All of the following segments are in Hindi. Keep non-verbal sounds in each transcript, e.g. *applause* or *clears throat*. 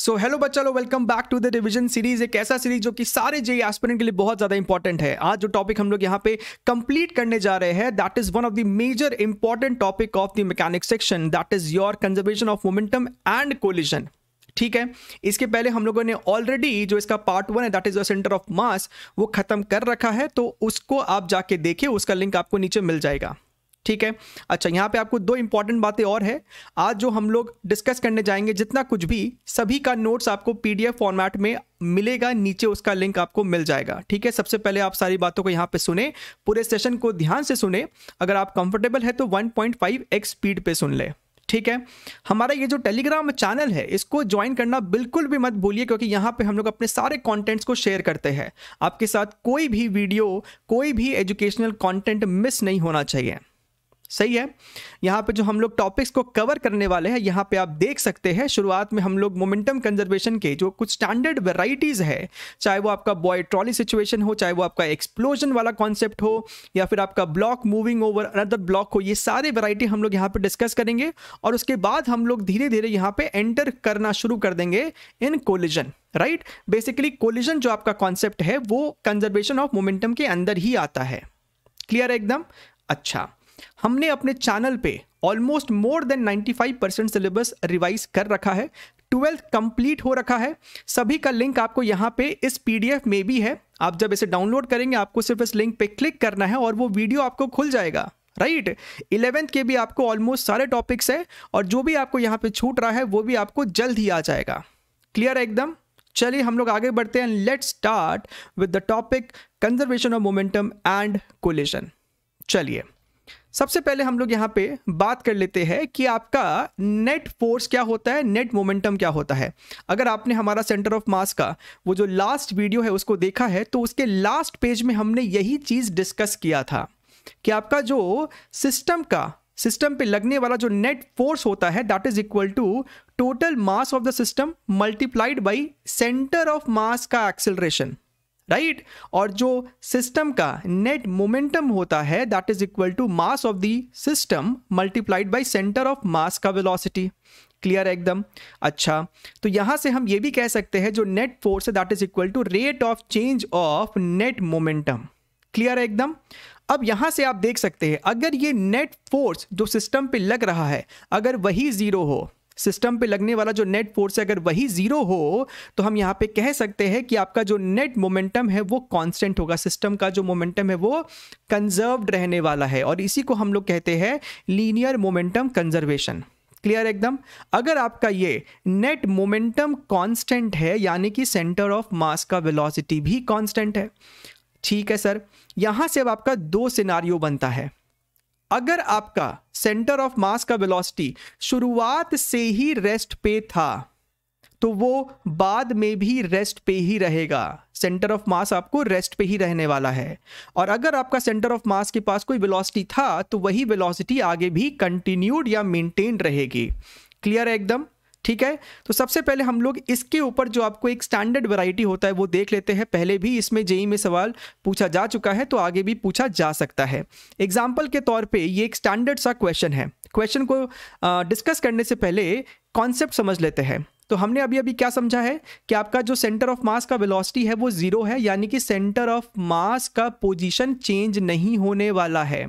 सो हेलो बच्चा लो welcome back to the revision series एक ऐसा सीरीज जो कि सारे जेई एस्पिरेंट e के लिए बहुत ज्यादा इंपॉर्टेंट है आज जो टॉपिक हम लोग यहाँ पे कंप्लीट करने जा रहे हैं that is one of the major important topic of the mechanic section that is your conservation of momentum and collision ठीक है इसके पहले हम लोगों ने ऑलरेडी जो इसका पार्ट वन है that is the centre of mass वो खत्म कर रखा है तो उसको आप जाके देखिए उसका लिंक आपको नीचे मिल जाएगा ठीक है अच्छा यहाँ पे आपको दो इंपॉर्टेंट बातें और है आज जो हम लोग डिस्कस करने जाएंगे जितना कुछ भी सभी का नोट्स आपको पीडीएफ फॉर्मेट में मिलेगा नीचे उसका लिंक आपको मिल जाएगा ठीक है सबसे पहले आप सारी बातों को यहाँ पे सुने पूरे सेशन को ध्यान से सुने अगर आप कंफर्टेबल है तो 1.5x स्पीड पर सुन ले ठीक है हमारा ये जो टेलीग्राम चैनल है इसको ज्वाइन करना बिल्कुल भी मत भूलिए क्योंकि यहाँ पे हम लोग अपने सारे कंटेंट्स को शेयर करते हैं आपके साथ कोई भी वीडियो कोई भी एजुकेशनल कंटेंट मिस नहीं होना चाहिए सही है यहाँ पे जो हम लोग टॉपिक्स को कवर करने वाले हैं यहाँ पे आप देख सकते हैं शुरुआत में हम लोग मोमेंटम कंजर्वेशन के जो कुछ स्टैंडर्ड वेराइटीज़ है चाहे वो आपका बॉय ट्रॉली सिचुएशन हो चाहे वो आपका एक्सप्लोजन वाला कॉन्सेप्ट हो या फिर आपका block moving over another block हो ये सारे वेराइटी हम लोग यहाँ पर डिस्कस करेंगे और उसके बाद हम लोग धीरे धीरे यहाँ पर एंटर करना शुरू कर देंगे इन कोलिजन राइट बेसिकली कोलिजन जो आपका कॉन्सेप्ट है वो कंजर्वेशन ऑफ मोमेंटम के अंदर ही आता है क्लियर है एकदम अच्छा हमने अपने चैनल पे almost more than 95 percent syllabus revise कर रखा है ट्वेल्थ कंप्लीट हो रखा है सभी का लिंक आपको यहाँ पे इस पीडीएफ में भी है आप जब इसे डाउनलोड करेंगे आपको सिर्फ इस लिंक पे क्लिक करना है और वो वीडियो आपको खुल जाएगा राइट इलेवेंथ के भी आपको ऑलमोस्ट सारे टॉपिक्स है और जो भी आपको यहाँ पे छूट रहा है वो भी आपको जल्द ही आ जाएगा क्लियर है एकदम चलिए हम लोग आगे बढ़ते हैं let start with the topic conservation of momentum and collision चलिए सबसे पहले हम लोग यहाँ पे बात कर लेते हैं कि आपका नेट फोर्स क्या होता है नेट मोमेंटम क्या होता है अगर आपने हमारा सेंटर ऑफ मास का वो जो लास्ट वीडियो है उसको देखा है तो उसके लास्ट पेज में हमने यही चीज़ डिस्कस किया था कि आपका जो सिस्टम का सिस्टम पे लगने वाला जो नेट फोर्स होता है that is equal to total mass of the system multiplied by centre of mass का एक्सेलरेशन राइट और जो सिस्टम का नेट मोमेंटम होता है that is equal to mass of the system multiplied by centre of mass का वेलोसिटी क्लियर है एकदम अच्छा तो यहाँ से हम ये भी कह सकते हैं जो नेट फोर्स है that is equal to rate of change of net momentum clear है एकदम अब यहां से आप देख सकते हैं अगर ये नेट फोर्स जो सिस्टम पे लग रहा है अगर वही जीरो हो सिस्टम पे लगने वाला जो नेट फोर्स है अगर वही जीरो हो तो हम यहाँ पे कह सकते हैं कि आपका जो नेट मोमेंटम है वो कांस्टेंट होगा सिस्टम का जो मोमेंटम है वो कंजर्व रहने वाला है और इसी को हम लोग कहते हैं लीनियर मोमेंटम कंजर्वेशन क्लियर एकदम अगर आपका ये नेट मोमेंटम कांस्टेंट है यानी कि सेंटर ऑफ मास का वेलोसिटी भी कांस्टेंट है ठीक है सर यहाँ से अब आपका दो सिनारियो बनता है अगर आपका सेंटर ऑफ मास का वेलोसिटी शुरुआत से ही रेस्ट पे था तो वो बाद में भी रेस्ट पे ही रहेगा सेंटर ऑफ मास आपको रेस्ट पे ही रहने वाला है और अगर आपका सेंटर ऑफ मास के पास कोई वेलोसिटी था तो वही वेलोसिटी आगे भी कंटिन्यूड या मेंटेन रहेगी क्लियर है एकदम ठीक है तो सबसे पहले हम लोग इसके ऊपर जो आपको एक स्टैंडर्ड वैरायटी होता है वो देख लेते हैं पहले भी इसमें जेई में सवाल पूछा जा चुका है तो आगे भी पूछा जा सकता है एग्जाम्पल के तौर पर ये एक स्टैंडर्ड सा क्वेश्चन है क्वेश्चन को डिस्कस करने से पहले कॉन्सेप्ट समझ लेते हैं तो हमने अभी अभी क्या समझा है कि आपका जो सेंटर ऑफ मास का वेलोसिटी है वो जीरो है यानी कि सेंटर ऑफ मास का पोजीशन चेंज नहीं होने वाला है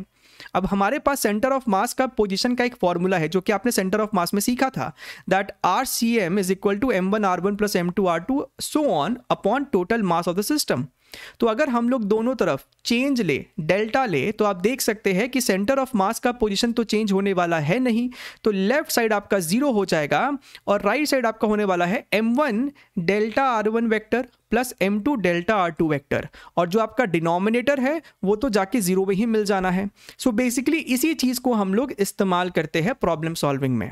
अब हमारे पास सेंटर ऑफ मास का पोजिशन का एक फॉर्मूला है जो कि आपने सेंटर ऑफ मास में सीखा था that R C M is equal to M one R one plus M two R two so on upon total mass of the system तो अगर हम लोग दोनों तरफ चेंज ले डेल्टा ले तो आप देख सकते हैं कि सेंटर ऑफ मास का पोजीशन तो चेंज होने वाला है नहीं तो लेफ्ट साइड आपका जीरो हो जाएगा और राइट साइड आपका होने वाला है M one delta R one vector plus M two delta R two vector और जो आपका डिनोमिनेटर है वो तो जाके जीरो में ही मिल जाना है सो so बेसिकली इसी चीज़ को हम लोग इस्तेमाल करते हैं प्रॉब्लम सॉल्विंग में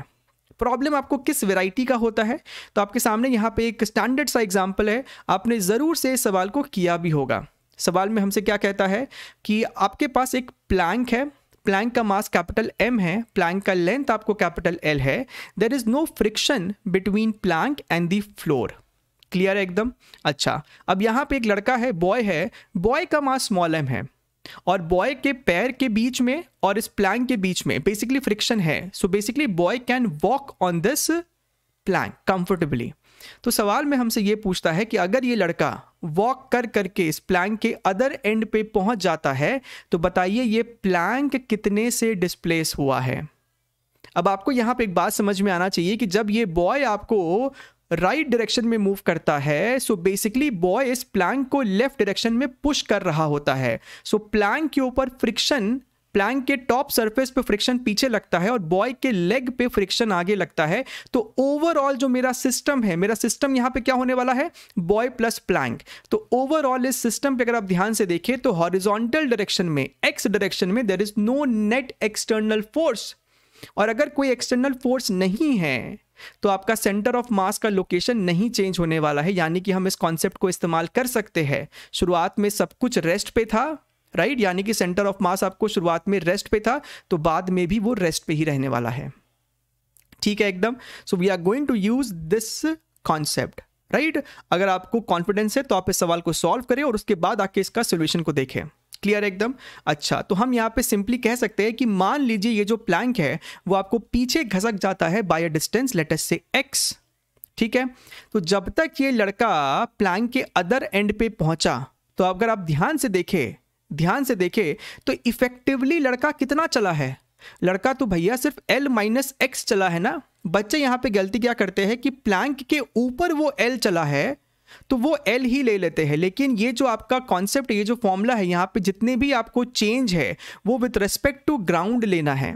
प्रॉब्लम आपको किस वेराइटी का होता है तो आपके सामने यहाँ पे एक स्टैंडर्ड सा एग्जाम्पल है आपने ज़रूर से इस सवाल को किया भी होगा सवाल में हमसे क्या कहता है कि आपके पास एक प्लैंक है प्लैंक का मास कैपिटल एम है प्लैंक का लेंथ आपको कैपिटल एल है there is no friction between plank and the floor clear है एकदम अच्छा अब यहाँ पे एक लड़का है बॉय है बॉय का मास स्मॉल एम है और बॉय के पैर के बीच में और इस प्लैंक के बीच में बेसिकली फ्रिक्शन है so basically boy can walk on this plank comfortably तो सवाल में हमसे ये पूछता है कि अगर ये लड़का वॉक कर करके इस प्लैंक के अदर एंड पे पहुंच जाता है तो बताइए ये प्लैंक कितने से डिस्प्लेस हुआ है अब आपको यहां पे एक बात समझ में आना चाहिए कि जब ये बॉय आपको राइट right डायरेक्शन में मूव करता है सो बेसिकली बॉय इस प्लैंक को लेफ्ट डायरेक्शन में पुश कर रहा होता है सो so, प्लैंक के ऊपर फ्रिक्शन प्लैंक के टॉप सरफेस पे फ्रिक्शन पीछे लगता है और बॉय के लेग पे फ्रिक्शन आगे लगता है तो ओवरऑल जो मेरा सिस्टम है मेरा सिस्टम यहाँ पे क्या होने वाला है बॉय प्लस प्लैंक तो ओवरऑल इस सिस्टम पे अगर आप ध्यान से देखें तो हॉरिजॉन्टल डायरेक्शन में एक्स डायरेक्शन में there is no net external force और अगर कोई एक्सटर्नल फोर्स नहीं है तो आपका सेंटर ऑफ मास का लोकेशन नहीं चेंज होने वाला है यानी कि हम इस कॉन्सेप्ट को इस्तेमाल कर सकते हैं शुरुआत में सब कुछ रेस्ट पे था राइट right? यानी कि सेंटर ऑफ मास आपको शुरुआत में रेस्ट पे था तो बाद में भी वो रेस्ट पे ही रहने वाला है ठीक है एकदम so we are going to use this concept right अगर आपको कॉन्फिडेंस है तो आप इस सवाल को सॉल्व करें और उसके बाद आके इसका सोल्यूशन को देखें क्लियर एकदम अच्छा तो हम यहाँ पे सिंपली कह सकते हैं कि मान लीजिए ये जो प्लैंक है वो आपको पीछे घसक जाता है बाय अ डिस्टेंस लेटेस्ट से एक्स ठीक है तो जब तक ये लड़का प्लैंक के अदर एंड पे पहुंचा तो अगर आप ध्यान से देखें ध्यान से देखें तो इफेक्टिवली लड़का कितना चला है लड़का तो भैया सिर्फ एल माइनस एक्स चला है ना बच्चे यहाँ पे गलती क्या करते हैं कि प्लैंक के ऊपर वो एल चला है तो वो एल ही ले लेते हैं लेकिन ये जो आपका कॉन्सेप्ट ये जो फॉर्मूला है यहाँ पे जितने भी आपको चेंज है वो विथ रेस्पेक्ट टू ग्राउंड लेना है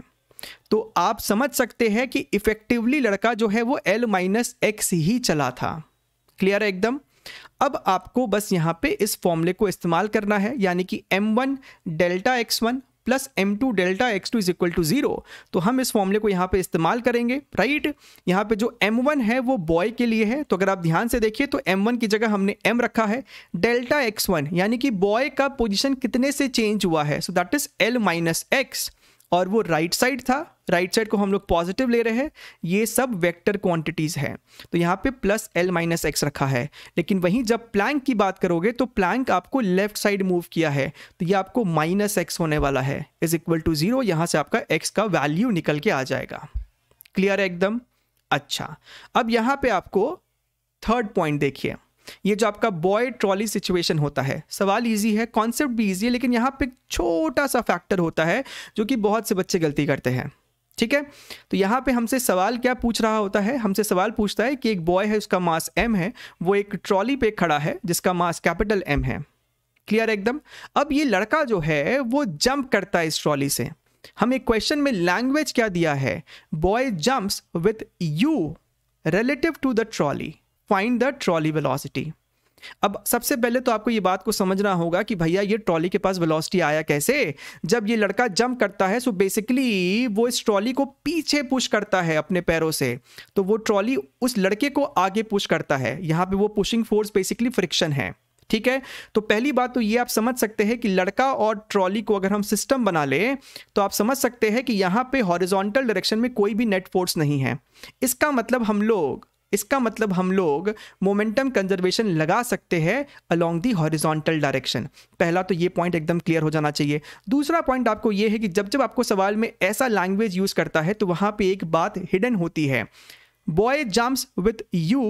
तो आप समझ सकते हैं कि इफेक्टिवली लड़का जो है वो एल माइनस एक्स ही चला था क्लियर है एकदम अब आपको बस यहाँ पे इस फॉर्मूले को इस्तेमाल करना है यानी कि one delta one plus M two delta X two is equal to zero तो हम इस फॉर्मूले को यहाँ पे इस्तेमाल करेंगे राइट यहाँ पे जो एम वन है वो बॉय के लिए है तो अगर आप ध्यान से देखिए तो एम वन की जगह हमने एम रखा है डेल्टा एक्स वन यानी कि बॉय का पोजिशन कितने से चेंज हुआ है so that is L minus X और वो राइट right साइड था राइट right साइड को हम लोग पॉजिटिव ले रहे हैं ये सब वेक्टर क्वांटिटीज़ हैं तो यहाँ पे प्लस एल माइनस एक्स रखा है लेकिन वहीं जब प्लैंक की बात करोगे तो प्लैंक आपको लेफ्ट साइड मूव किया है तो ये आपको माइनस एक्स होने वाला है इज इक्वल टू ज़ीरो यहाँ से आपका एक्स का वैल्यू निकल के आ जाएगा क्लियर है एकदम अच्छा अब यहाँ पर आपको थर्ड पॉइंट देखिए ये जो आपका बॉय ट्रॉली सिचुएशन होता है सवाल इजी है कॉन्सेप्ट भी इजी है लेकिन यहाँ पे छोटा सा फैक्टर होता है जो कि बहुत से बच्चे गलती करते हैं ठीक है तो यहाँ पे हमसे सवाल क्या पूछ रहा होता है हमसे सवाल पूछता है कि एक बॉय है उसका मास एम है वो एक ट्रॉली पे खड़ा है जिसका मास कैपिटल एम है क्लियर एकदम अब ये लड़का जो है वो जंप करता है इस ट्रॉली से हमें क्वेश्चन में लैंग्वेज क्या दिया है boy jumps with U relative to the trolley find the trolley velocity अब सबसे पहले तो आपको ये बात को समझना होगा कि भैया ये ट्रॉली के पास वेलोसिटी आया कैसे जब ये लड़का जंप करता है सो बेसिकली वो इस ट्रॉली को पीछे पुश करता है अपने पैरों से तो वो ट्रॉली उस लड़के को आगे पुश करता है यहाँ पे वो पुशिंग फोर्स बेसिकली फ्रिक्शन है ठीक है तो पहली बात तो ये आप समझ सकते हैं कि लड़का और ट्रॉली को अगर हम सिस्टम बना लें तो आप समझ सकते हैं कि यहाँ पे हॉरिजॉन्टल डायरेक्शन में कोई भी नेट फोर्स नहीं है इसका मतलब हम लोग इसका मतलब हम लोग मोमेंटम कंजर्वेशन लगा सकते हैं अलोंग दी हॉरिजॉन्टल डायरेक्शन पहला तो ये पॉइंट एकदम क्लियर हो जाना चाहिए दूसरा पॉइंट आपको ये है कि जब जब आपको सवाल में ऐसा लैंग्वेज यूज़ करता है तो वहाँ पे एक बात हिडन होती है boy jumps with U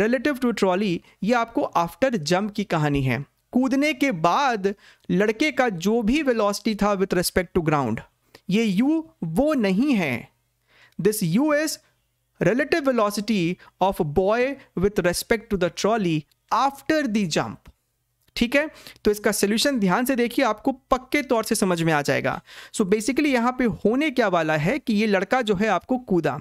relative to trolley ये आपको आफ्टर जम्प की कहानी है कूदने के बाद लड़के का जो भी वेलोसिटी था विथ रिस्पेक्ट टू ग्राउंड ये यू वो नहीं है this U is relative velocity of a boy with respect to the trolley after the jump ठीक है तो इसका सोल्यूशन ध्यान से देखिए आपको पक्के तौर से समझ में आ जाएगा सो so बेसिकली यहां पे होने क्या वाला है कि ये लड़का जो है आपको कूदा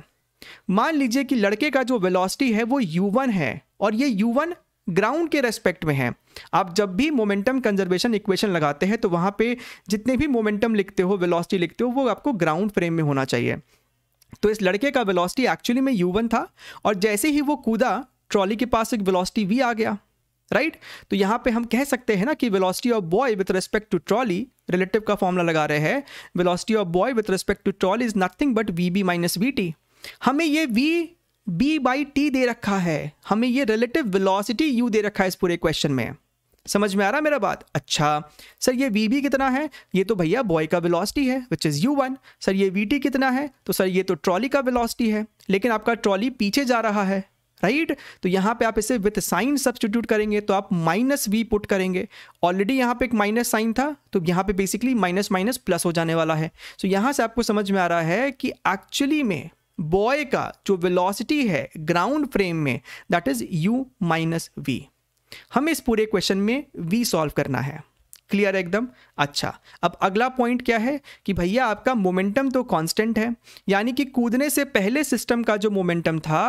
मान लीजिए कि लड़के का जो वेलोसिटी है वो u1 है और ये u1 ग्राउंड के रेस्पेक्ट में है आप जब भी मोमेंटम कंजर्वेशन इक्वेशन लगाते हैं तो वहां पे जितने भी मोमेंटम लिखते हो वेलोसिटी लिखते हो वो आपको ग्राउंड फ्रेम में होना चाहिए तो इस लड़के का वेलोसिटी एक्चुअली में यू था और जैसे ही वो कूदा ट्रॉली के पास एक वेलोसिटी वी आ गया राइट right? तो यहाँ पे हम कह सकते हैं ना कि velocity of boy with respect to trolley relative का फॉर्मूला लगा रहे हैं velocity of boy with respect to trolley is nothing but V B minus V T हमें ये वी बी बाई टी दे रखा है हमें ये रिलेटिव वेलोसिटी यू दे रखा है इस पूरे क्वेश्चन में समझ में आ रहा मेरा बात अच्छा सर ये वी भी कितना है ये तो भैया बॉय का वेलोसिटी है which is U one sir ये वी टी कितना है तो सर ये तो ट्रॉली का वेलोसिटी है लेकिन आपका ट्रॉली पीछे जा रहा है राइट right? तो यहाँ पे आप इसे विथ साइन सब्सटीट्यूट करेंगे तो आप माइनस वी पुट करेंगे ऑलरेडी यहाँ पे एक माइनस साइन था तो यहाँ पे बेसिकली माइनस माइनस प्लस हो जाने वाला है सो so यहाँ से आपको समझ में आ रहा है कि एक्चुअली में बॉय का जो वेलोसिटी है ग्राउंड फ्रेम में that is U minus V हमें इस पूरे क्वेश्चन में वी सॉल्व करना है क्लियर एकदम अच्छा अब अगला पॉइंट क्या है कि भैया आपका मोमेंटम तो कांस्टेंट है यानी कि कूदने से पहले सिस्टम का जो मोमेंटम था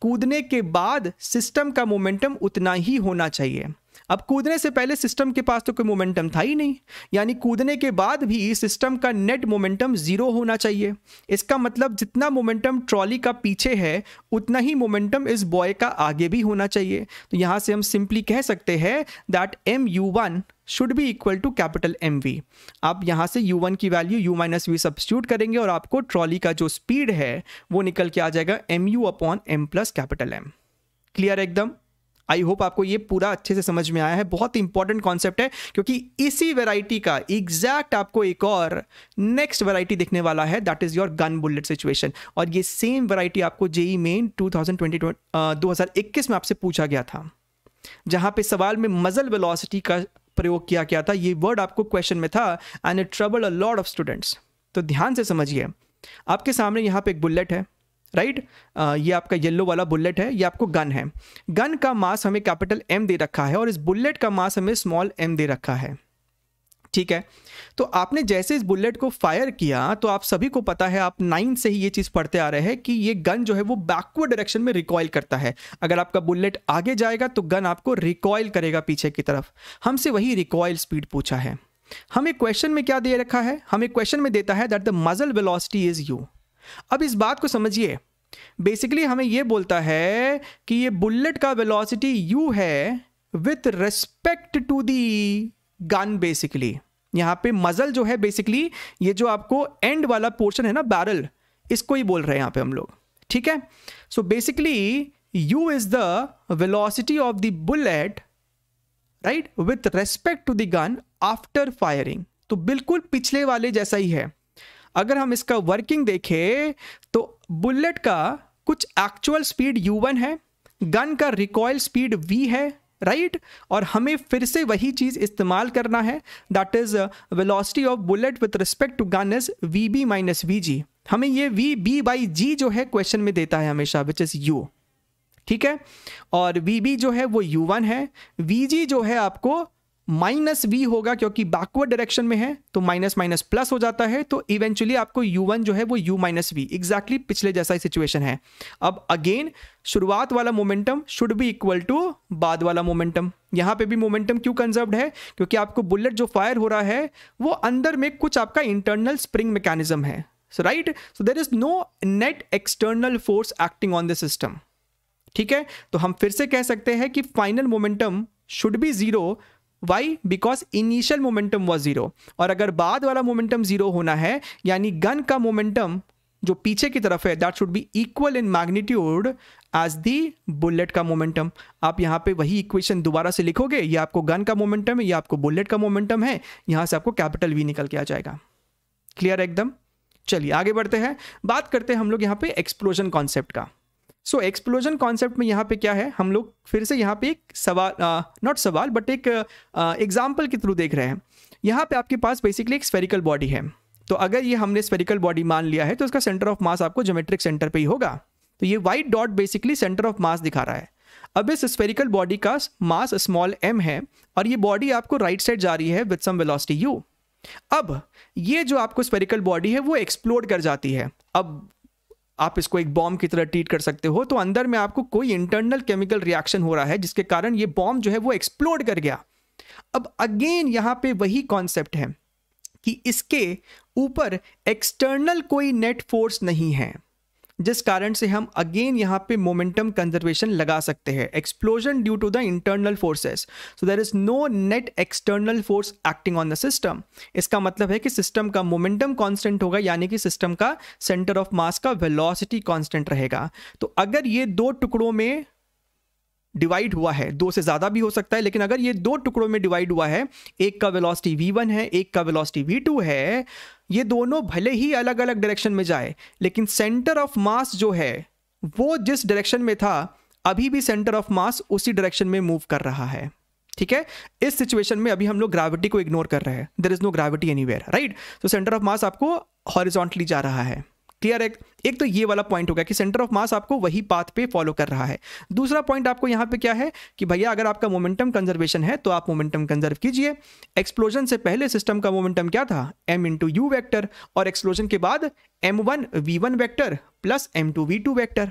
कूदने के बाद सिस्टम का मोमेंटम उतना ही होना चाहिए अब कूदने से पहले सिस्टम के पास तो कोई मोमेंटम था ही नहीं यानी कूदने के बाद भी सिस्टम का नेट मोमेंटम ज़ीरो होना चाहिए इसका मतलब जितना मोमेंटम ट्रॉली का पीछे है उतना ही मोमेंटम इस बॉय का आगे भी होना चाहिए तो यहाँ से हम सिंपली कह सकते हैं that M U one should be equal to capital M V आप यहाँ से यू वन की value U minus V substitute करेंगे और आपको ट्रॉली का जो स्पीड है वो निकल के आ जाएगा M U upon M plus capital M clear एकदम आई होप आपको ये पूरा अच्छे से समझ में आया है बहुत इंपॉर्टेंट कॉन्सेप्ट है क्योंकि इसी वेराइटी का एग्जैक्ट आपको एक और नेक्स्ट वेराइटी दिखने वाला है that is your gun bullet situation और ये सेम वेराइटी आपको जेई मेन टू थाउजेंड में आपसे पूछा गया था जहां पे सवाल में मजल वेलोसिटी का प्रयोग किया गया था ये वर्ड आपको क्वेश्चन में था and it trouble a lot of students तो ध्यान से समझिए आपके सामने यहाँ पे एक बुलेट है राइट uh, ये आपका येलो वाला बुलेट है ये आपको गन है गन का मास हमें कैपिटल एम दे रखा है और इस बुलेट का मास हमें स्मॉल एम दे रखा है ठीक है तो आपने जैसे इस बुलेट को फायर किया तो आप सभी को पता है आप नाइन से ही ये चीज़ पढ़ते आ रहे हैं कि ये गन जो है वो बैकवर्ड डायरेक्शन में रिकॉयल करता है अगर आपका बुलेट आगे जाएगा तो गन आपको रिकॉयल करेगा पीछे की तरफ हमसे वही रिकॉयल स्पीड पूछा है हमें क्वेश्चन में क्या दे रखा है हमें क्वेश्चन में देता है that the muzzle velocity is U अब इस बात को समझिए बेसिकली हमें यह बोलता है कि ये बुलेट का वेलोसिटी u है with respect to the gun basically यहां पे मजल जो है बेसिकली ये जो आपको एंड वाला पोर्शन है ना बैरल इसको ही बोल रहे हैं यहां पे हम लोग ठीक है so basically u is the velocity of the bullet right with respect to the gun after firing तो बिल्कुल पिछले वाले जैसा ही है अगर हम इसका वर्किंग देखें तो बुलेट का कुछ एक्चुअल स्पीड u1 है गन का रिकॉयल स्पीड v है राइट right? और हमें फिर से वही चीज़ इस्तेमाल करना है that is velocity of bullet with respect to gun is V B minus V G हमें ये वी बी बाई जी जो है क्वेश्चन में देता है हमेशा विच इज़ यू ठीक है और वी बी जो है वो यू वन है वी जी जो है आपको माइनस वी होगा क्योंकि बैकवर्ड डायरेक्शन में है तो माइनस माइनस प्लस हो जाता है तो इवेंचुअली आपको यू वन जो है वो यू माइनस वी एग्जैक्टली पिछले जैसा ही सिचुएशन है अब अगेन शुरुआत वाला momentum should be equal to बाद वाला मोमेंटम यहां पे भी मोमेंटम क्यों कंजर्व्ड है क्योंकि आपको बुलेट जो फायर हो रहा है वो अंदर में कुछ आपका इंटरनल स्प्रिंग मैकेनिज्म है so right so there is no net external force acting on the system ठीक है तो हम फिर से कह सकते हैं कि final momentum should be zero y because initial momentum was zero और अगर बाद वाला मोमेंटम जीरो होना है यानी गन का मोमेंटम जो पीछे की तरफ है that should be equal in magnitude as the bullet का मोमेंटम आप यहाँ पे वही इक्वेशन दोबारा से लिखोगे ये आपको गन का मोमेंटम है ये आपको बुलेट का मोमेंटम है यहाँ से आपको कैपिटल वी निकल के आ जाएगा क्लियर एकदम चलिए आगे बढ़ते हैं बात करते हैं हम लोग यहाँ पे एक्सप्लोजन कॉन्सेप्ट का सो एक्सप्लोजन कॉन्सेप्ट में यहाँ पे क्या है हम लोग फिर से यहाँ पे एक सवाल नॉट सवाल बट एक एग्जाम्पल के थ्रू देख रहे हैं यहाँ पे आपके पास बेसिकली एक स्फेरिकल बॉडी है तो अगर ये हमने स्फेरिकल बॉडी मान लिया है तो इसका सेंटर ऑफ मास आपको जोमेट्रिक सेंटर पे ही होगा तो ये white dot basically centre of mass दिखा रहा है अब इस स्फेरिकल बॉडी का मास स्मॉल एम है और ये बॉडी आपको राइट साइड जा रही है विद सम वेलोसिटी यू अब ये जो आपको स्पेरिकल बॉडी है वो एक्सप्लोड कर जाती है अब आप इसको एक बॉम्ब की तरह ट्रीट कर सकते हो तो अंदर में आपको कोई इंटरनल केमिकल रिएक्शन हो रहा है जिसके कारण ये बॉम्ब जो है वो एक्सप्लोड कर गया अब अगेन यहाँ पे वही कॉन्सेप्ट है कि इसके ऊपर एक्सटर्नल कोई नेट फोर्स नहीं है जिस कारण से हम अगेन यहाँ पे मोमेंटम कंजर्वेशन लगा सकते हैं explosion due to the internal forces so there is no net external force acting on the system इसका मतलब है कि सिस्टम का मोमेंटम कॉन्स्टेंट होगा यानी कि सिस्टम का सेंटर ऑफ मास का वेलोसिटी कॉन्स्टेंट रहेगा तो अगर ये दो टुकड़ों में डिवाइड हुआ है दो से ज़्यादा भी हो सकता है लेकिन अगर ये दो टुकड़ों में डिवाइड हुआ है एक का वेलोसिटी वन है एक का वेलोसिटी टू है ये दोनों भले ही अलग अलग डायरेक्शन में जाए लेकिन सेंटर ऑफ मास जो है वो जिस डायरेक्शन में था अभी भी सेंटर ऑफ मास उसी डायरेक्शन में मूव कर रहा है ठीक है इस सिचुएशन में अभी हम लोग ग्रेविटी को इग्नोर कर रहे हैं there is no gravity any right तो सेंटर ऑफ मास आपको हॉरिजॉन्टली जा रहा है क्लियर है एक तो ये वाला पॉइंट होगा कि सेंटर ऑफ मास आपको वही पाथ पे फॉलो कर रहा है दूसरा पॉइंट आपको यहाँ पे क्या है कि भैया अगर आपका मोमेंटम कंजर्वेशन है तो आप मोमेंटम कंजर्व कीजिए एक्सप्लोजन से पहले सिस्टम का मोमेंटम क्या था एम इंटू यू वैक्टर और एक्सप्लोजन के बाद m one v one vector plus M two v two vector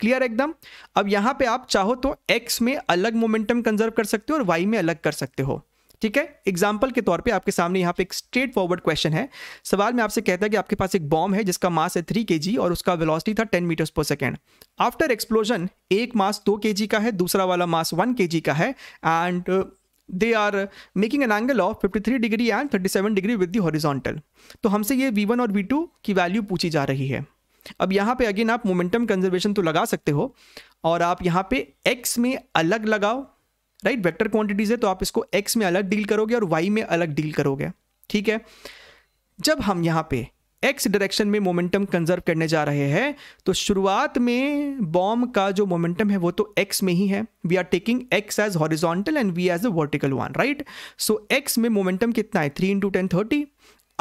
clear एकदम अब यहाँ पे आप चाहो तो एक्स में अलग मोमेंटम कंजर्व कर सकते हो और वाई में अलग कर सकते हो ठीक है एग्जाम्पल के तौर पे आपके सामने यहाँ पे एक स्ट्रेट फॉरवर्ड क्वेश्चन है सवाल में आपसे कहता है कि आपके पास एक बॉम्ब है जिसका मास है थ्री के और उसका वेलोसिटी था ten metres per second after explosion एक मास दो के का है दूसरा वाला मास वन के का है and they are making an angle of 53 degree and 37 degree with the horizontal तो हमसे ये वन और टू की वैल्यू पूछी जा रही है अब यहाँ पे अगेन आप मोमेंटम कंजर्वेशन तो लगा सकते हो और आप यहाँ पे एक्स में अलग लगाओ राइट वेक्टर क्वांटिटीज है तो आप इसको एक्स में अलग डील करोगे और वाई में अलग डील करोगे ठीक है जब हम यहाँ पे एक्स डायरेक्शन में मोमेंटम कंजर्व करने जा रहे हैं तो शुरुआत में बॉम्ब का जो मोमेंटम है वो तो एक्स में ही है we are taking x as horizontal and v as a vertical one right so x में मोमेंटम कितना है थ्री इंटू टेन थर्टी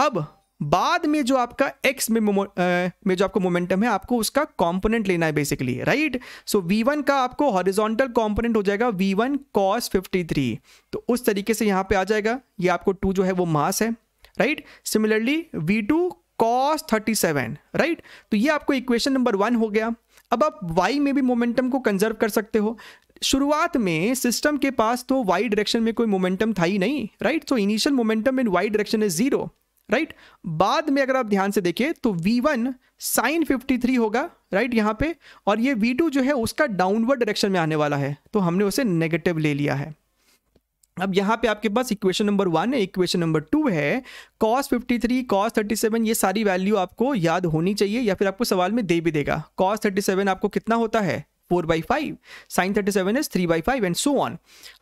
अब बाद में जो आपका एक्स में में जो आपको मोमेंटम है आपको उसका कंपोनेंट लेना है बेसिकली राइट सो v1 का आपको हॉरिजॉन्टल कंपोनेंट हो जाएगा v1 वन कॉस फिफ्टी तो उस तरीके से यहां पे आ जाएगा ये आपको टू जो है वो मास है right similarly v two cos thirty seven right तो ये आपको इक्वेशन नंबर वन हो गया अब आप वाई में भी मोमेंटम को कंजर्व कर सकते हो शुरुआत में सिस्टम के पास तो वाई डायरेक्शन में कोई मोमेंटम था ही नहीं right so initial momentum in y direction is zero right बाद में अगर आप ध्यान से देखिए तो V1 वन साइन फिफ्टी होगा राइट यहां पे और ये V2 जो है उसका डाउनवर्ड डायरेक्शन में आने वाला है तो हमने उसे नेगेटिव ले लिया है अब यहाँ पे आपके पास इक्वेशन नंबर वन है इक्वेशन नंबर टू है कॉस 53 कॉस थर्टी ये सारी वैल्यू आपको याद होनी चाहिए या फिर आपको सवाल में दे भी देगा कॉस 37 आपको कितना होता है four by five sine thirty seven as three by five and so on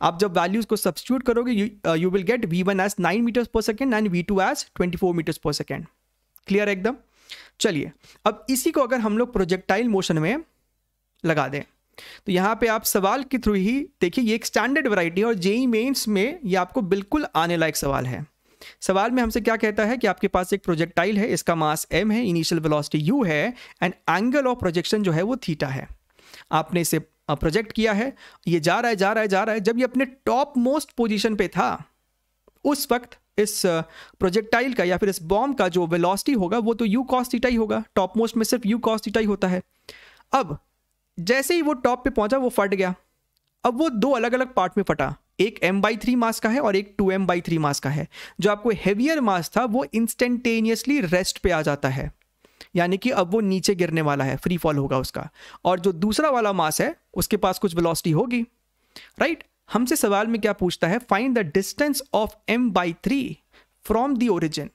आप जब वैल्यूज को सब्सिट्यूट करोगे you will get v one as nine metres per second and v two as twenty four metres per second clear एकदम चलिए अब इसी को अगर हम लोग प्रोजेक्टाइल मोशन में लगा दें तो यहां पे आप सवाल के थ्रू ही देखिए ये एक स्टैंडर्ड वैरायटी है और जेई मेंस e में ये आपको बिल्कुल आने लायक सवाल है सवाल में हमसे क्या कहता है कि आपके पास एक प्रोजेक्टाइल है इसका मास एम है इनिशियल वेलोसिटी यू है एंड एंगल ऑफ प्रोजेक्शन जो है वो थीटा है आपने इसे प्रोजेक्ट किया है ये जा रहा है जा रहा है जा रहा है जब ये अपने टॉप मोस्ट पोजीशन पे था उस वक्त इस प्रोजेक्टाइल का या फिर इस बॉम्ब का जो वेलोसिटी होगा वो तो यू कॉस्ट थीटा ही होगा टॉप मोस्ट में सिर्फ यू कॉस्ट थीटा ही होता है अब जैसे ही वो टॉप पे पहुंचा वो फट गया अब वो दो अलग अलग पार्ट में फटा एक एम बाई थ्री मास का है और एक two m by three mass का है जो आपको हेवियर मास था वो इंस्टेंटेनियसली रेस्ट पे आ जाता है यानी कि अब वो नीचे गिरने वाला है फ्री फॉल होगा उसका और जो दूसरा वाला मास है उसके पास कुछ वेलोसिटी होगी राइट right? हमसे सवाल में क्या पूछता है find the distance of m by three from the origin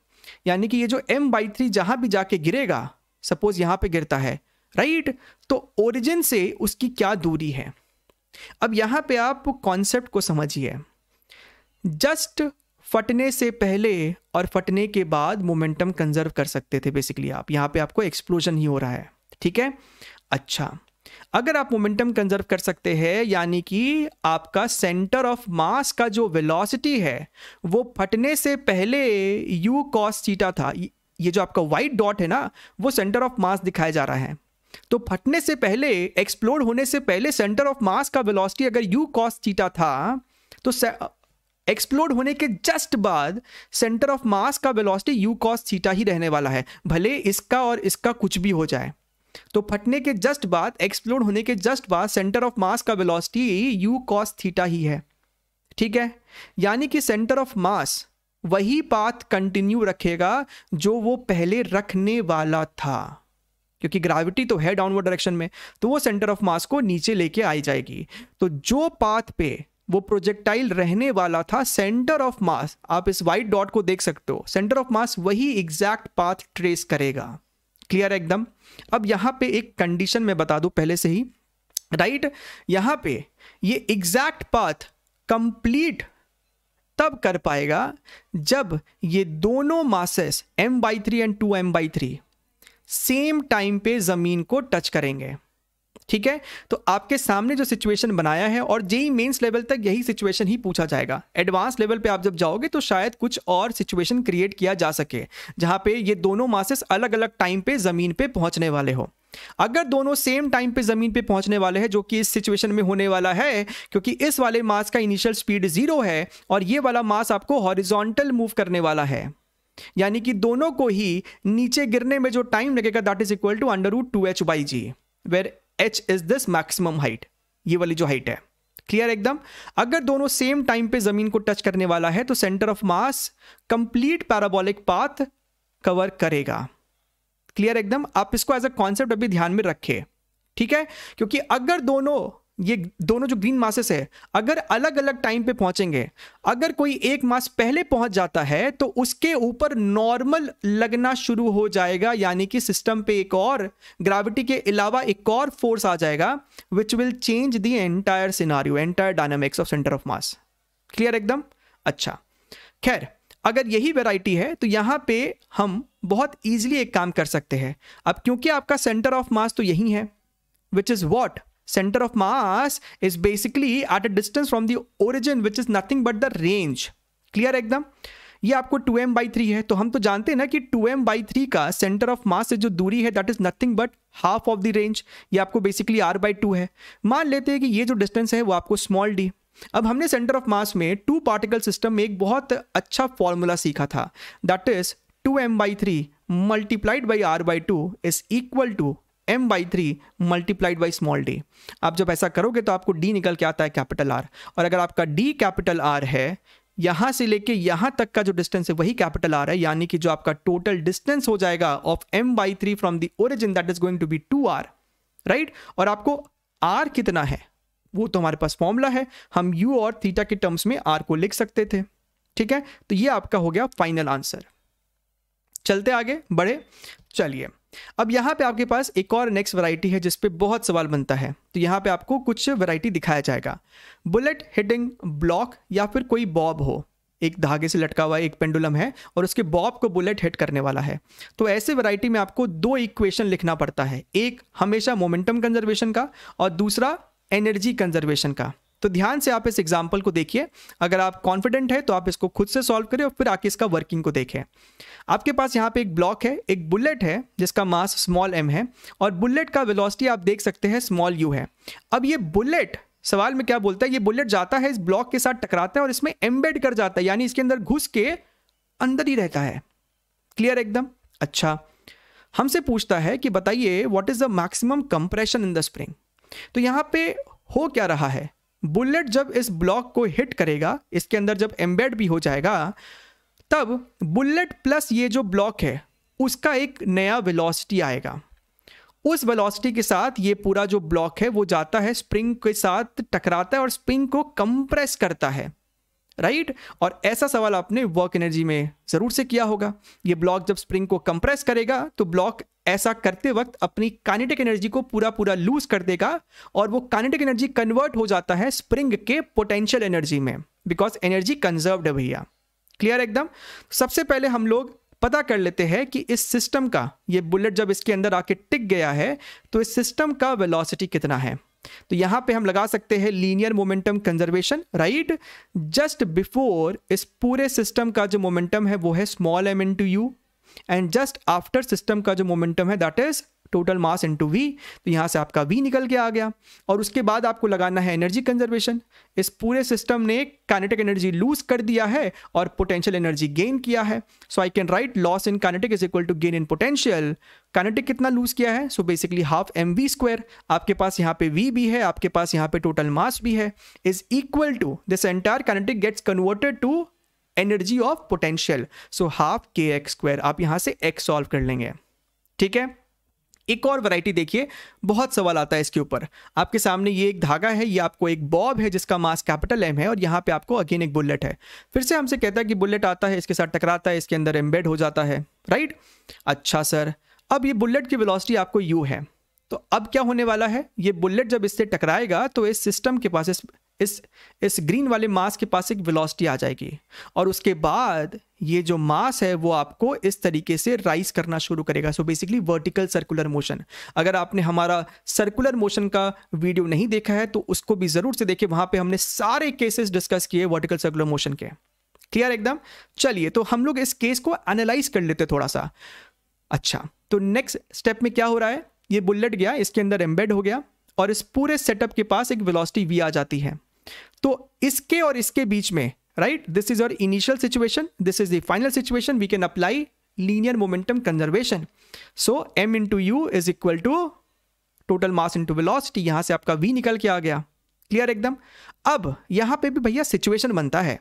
यानी कि ये जो एम बाई थ्री जहां भी जाके गिरेगा सपोज यहां पे गिरता है राइट right? तो ओरिजिन से उसकी क्या दूरी है अब यहां पे आप कॉन्सेप्ट को समझिए जस्ट फटने से पहले और फटने के बाद मोमेंटम कंजर्व कर सकते थे बेसिकली आप यहाँ पे आपको एक्सप्लोजन ही हो रहा है ठीक है अच्छा अगर आप मोमेंटम कंजर्व कर सकते हैं यानी कि आपका सेंटर ऑफ मास का जो वेलोसिटी है वो फटने से पहले यू कॉस चीटा था ये जो आपका वाइट डॉट है ना वो सेंटर ऑफ मास दिखाया जा रहा है तो फटने से पहले एक्सप्लोड होने से पहले सेंटर ऑफ मास का वेलोसिटी अगर यू कॉस चीटा था तो एक्सप्लोड होने के जस्ट बाद सेंटर ऑफ मास का वेलोसिटी यू कॉस थीटा ही रहने वाला है भले इसका और इसका कुछ भी हो जाए तो फटने के जस्ट बाद एक्सप्लोड होने के जस्ट बाद सेंटर ऑफ मास का वेलोसिटी यू कॉस थीटा ही है ठीक है यानी कि सेंटर ऑफ मास वही पाथ कंटिन्यू रखेगा जो वो पहले रखने वाला था क्योंकि ग्रेविटी तो है डाउनवर्ड डायरेक्शन में तो वो सेंटर ऑफ मास को नीचे लेके आई जाएगी तो जो पाथ पे वो प्रोजेक्टाइल रहने वाला था सेंटर ऑफ मास आप इस वाइट डॉट को देख सकते हो सेंटर ऑफ मास वही एग्जैक्ट पाथ ट्रेस करेगा क्लियर एकदम अब यहां पे एक कंडीशन में बता दू पहले से ही राइट यहां पे ये एग्जैक्ट पाथ कंप्लीट तब कर पाएगा जब ये दोनों masses m by three and two m by three same time पे ज़मीन को टच करेंगे ठीक है तो आपके सामने जो सिचुएशन बनाया है और जेई मेंस लेवल तक यही सिचुएशन ही पूछा जाएगा एडवांस लेवल पे आप जब जाओगे तो शायद कुछ और सिचुएशन क्रिएट किया जा सके जहां पे ये दोनों मासेस अलग अलग टाइम पे जमीन पे पहुंचने वाले हो अगर दोनों सेम टाइम पे जमीन पे पहुंचने वाले हैं जो कि इस सिचुएशन में होने वाला है क्योंकि इस वाले मास का इनिशियल स्पीड जीरो है और ये वाला मास आपको हॉरिजोंटल मूव करने वाला है यानी कि दोनों को ही नीचे गिरने में जो टाइम लगेगा that is equal to under root two h by g where h is this maximum height ये वाली जो हाइट है क्लियर एकदम अगर दोनों सेम टाइम पे जमीन को टच करने वाला है तो centre of mass complete parabolic path cover करेगा क्लियर एकदम आप इसको एज अ कॉन्सेप्ट अभी ध्यान में रखें ठीक है क्योंकि अगर दोनों ये दोनों जो ग्रीन मासेस है अगर अलग अलग टाइम पे पहुंचेंगे अगर कोई एक मास पहले पहुंच जाता है तो उसके ऊपर नॉर्मल लगना शुरू हो जाएगा यानी कि सिस्टम पे एक और ग्राविटी के अलावा एक और फोर्स आ जाएगा which will change the entire scenario entire dynamics of centre of mass clear एकदम अच्छा खैर अगर यही वेराइटी है तो यहाँ पे हम बहुत ईजिली एक काम कर सकते हैं अब क्योंकि आपका सेंटर ऑफ मास तो यही है which is what center of mass is basically at a distance from the origin which is nothing but the range clear एकदम ये आपको 2m एम बाई थ्री है तो हम तो जानते हैं ना कि 2m एम बाई थ्री का सेंटर ऑफ मास से जो दूरी है that is nothing but half of the range ये आपको बेसिकली r बाई टू है मान लेते हैं कि ये जो डिस्टेंस है वो आपको स्मॉल d अब हमने सेंटर ऑफ मास में टू पार्टिकल सिस्टम में एक बहुत अच्छा फॉर्मूला सीखा था that is 2m m by three multiplied by r by two is equal to m by three multiplied by small d आप जब ऐसा करोगे तो आपको डी निकल के आता है कैपिटल आर और अगर आपका डी कैपिटल आर है यहां से लेके यहां तक का जो डिस्टेंस है वही कैपिटल आर है यानी कि जो आपका टोटल डिस्टेंस हो जाएगा of m by three from the origin that is going to be two r right और आपको आर कितना है वो तो हमारे पास फॉर्मूला है हम यू और थीटा के टर्म्स में आर को लिख सकते थे ठीक है तो ये आपका हो गया फाइनल आंसर चलते आगे बढ़े चलिए अब यहाँ पे आपके पास एक और नेक्स्ट वैरायटी है जिसपे बहुत सवाल बनता है तो यहाँ पे आपको कुछ वैरायटी दिखाया जाएगा बुलेट हिटिंग ब्लॉक या फिर कोई बॉब हो एक धागे से लटका हुआ एक पेंडुलम है और उसके बॉब को बुलेट हिट करने वाला है तो ऐसे वैरायटी में आपको दो इक्वेशन लिखना पड़ता है एक हमेशा मोमेंटम कंजर्वेशन का और दूसरा एनर्जी कंजर्वेशन का तो ध्यान से आप इस एग्जाम्पल को देखिए अगर आप कॉन्फिडेंट है तो आप इसको खुद से सॉल्व करें और फिर आके इसका वर्किंग को देखें आपके पास यहाँ पे एक ब्लॉक है एक बुलेट है जिसका मास स्मॉल एम है और बुलेट का वेलोसिटी आप देख सकते हैं स्मॉल यू है अब ये बुलेट सवाल में क्या बोलता है ये बुलेट जाता है इस ब्लॉक के साथ टकराता है और इसमें एम्बेड कर जाता है यानी इसके अंदर घुस के अंदर ही रहता है क्लियर एकदम अच्छा हमसे पूछता है कि बताइए what is the maximum compression in the spring तो यहाँ पे हो क्या रहा है बुलेट जब इस ब्लॉक को हिट करेगा इसके अंदर जब एम्बेड भी हो जाएगा तब बुलेट प्लस ये जो ब्लॉक है उसका एक नया वेलोसिटी आएगा उस वेलोसिटी के साथ ये पूरा जो ब्लॉक है वो जाता है स्प्रिंग के साथ टकराता है और स्प्रिंग को कंप्रेस करता है राइट और ऐसा सवाल आपने वर्क एनर्जी में ज़रूर से किया होगा ये ब्लॉक जब स्प्रिंग को कंप्रेस करेगा तो ब्लॉक ऐसा करते वक्त अपनी काइनेटिक एनर्जी को पूरा पूरा लूज कर देगा और वो काइनेटिक एनर्जी कन्वर्ट हो जाता है स्प्रिंग के पोटेंशियल एनर्जी में बिकॉज एनर्जी कंजर्वड है भैया क्लियर एकदम सबसे पहले हम लोग पता कर लेते हैं कि इस सिस्टम का ये बुलेट जब इसके अंदर आके टिक गया है तो इस सिस्टम का वेलोसिटी कितना है तो यहां पे हम लगा सकते हैं linear momentum conservation right just before इस पूरे सिस्टम का जो मोमेंटम है वो है small m into u and just after system का जो मोमेंटम है that is total mass into v तो यहाँ से आपका वी निकल के आ गया और उसके बाद आपको लगाना है एनर्जी कंजर्वेशन इस पूरे सिस्टम ने कैनेटिक एनर्जी लूज कर दिया है और पोटेंशियल एनर्जी गेन किया है so I can write loss in kinetic is equal to gain in potential kinetic कितना लूज किया है so basically half m v square आपके पास यहाँ पे वी भी है आपके पास यहाँ पे टोटल मास भी है is equal to this entire kinetic gets converted to energy of potential so half k x square आप यहाँ से एक्स सॉल्व कर लेंगे ठीक है एक और वैरायटी देखिए बहुत सवाल आता है इसके ऊपर आपके सामने ये एक धागा है ये आपको एक बॉब है जिसका मास कैपिटल एम है और यहाँ पे आपको अगेन एक बुलेट है फिर से हमसे कहता है कि बुलेट आता है इसके साथ टकराता है इसके अंदर एम्बेड हो जाता है राइट अच्छा सर अब ये बुलेट की वेलोसिटी आपको यू है तो अब क्या होने वाला है ये बुलेट जब इससे टकराएगा तो इस सिस्टम के पास इस इस इस ग्रीन वाले मास के पास एक वेलोसिटी आ जाएगी और उसके बाद ये जो मास है वो आपको इस तरीके से राइज करना शुरू करेगा so basically vertical circular motion अगर आपने हमारा सर्कुलर मोशन का वीडियो नहीं देखा है तो उसको भी ज़रूर से देखिए वहाँ पे हमने सारे केसेस डिस्कस किए वर्टिकल सर्कुलर मोशन के क्लियर एकदम चलिए तो हम लोग इस केस को एनालाइज कर लेते थोड़ा सा अच्छा तो नेक्स्ट स्टेप में क्या हो रहा है ये बुलेट गया इसके अंदर एम्बेड हो गया और इस पूरे सेटअप के पास एक वेलोसिटी वी आ जाती है तो इसके और इसके बीच में right this is your initial situation this is the final situation we can apply linear momentum conservation so m into u is equal to total mass into velocity यहां से आपका वी निकल के आ गया क्लियर एकदम अब यहां पे भी भैया सिचुएशन बनता है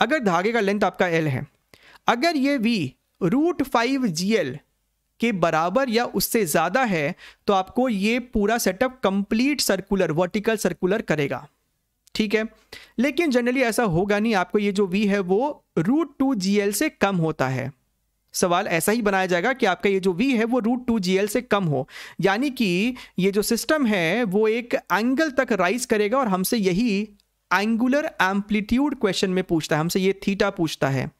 अगर धागे का लेंथ आपका एल है अगर ये v root five g l के बराबर या उससे ज़्यादा है तो आपको ये पूरा setup complete circular vertical circular करेगा ठीक है लेकिन जनरली ऐसा होगा नहीं आपको ये जो वी है वो रूट टू जी एल से कम होता है सवाल ऐसा ही बनाया जाएगा कि आपका ये जो वी है वो रूट टू जी एल से कम हो यानी कि ये जो सिस्टम है वो एक एंगल तक राइज करेगा और हमसे यही एंगुलर एम्पलीट्यूड क्वेश्चन में पूछता है हमसे ये थीटा पूछता है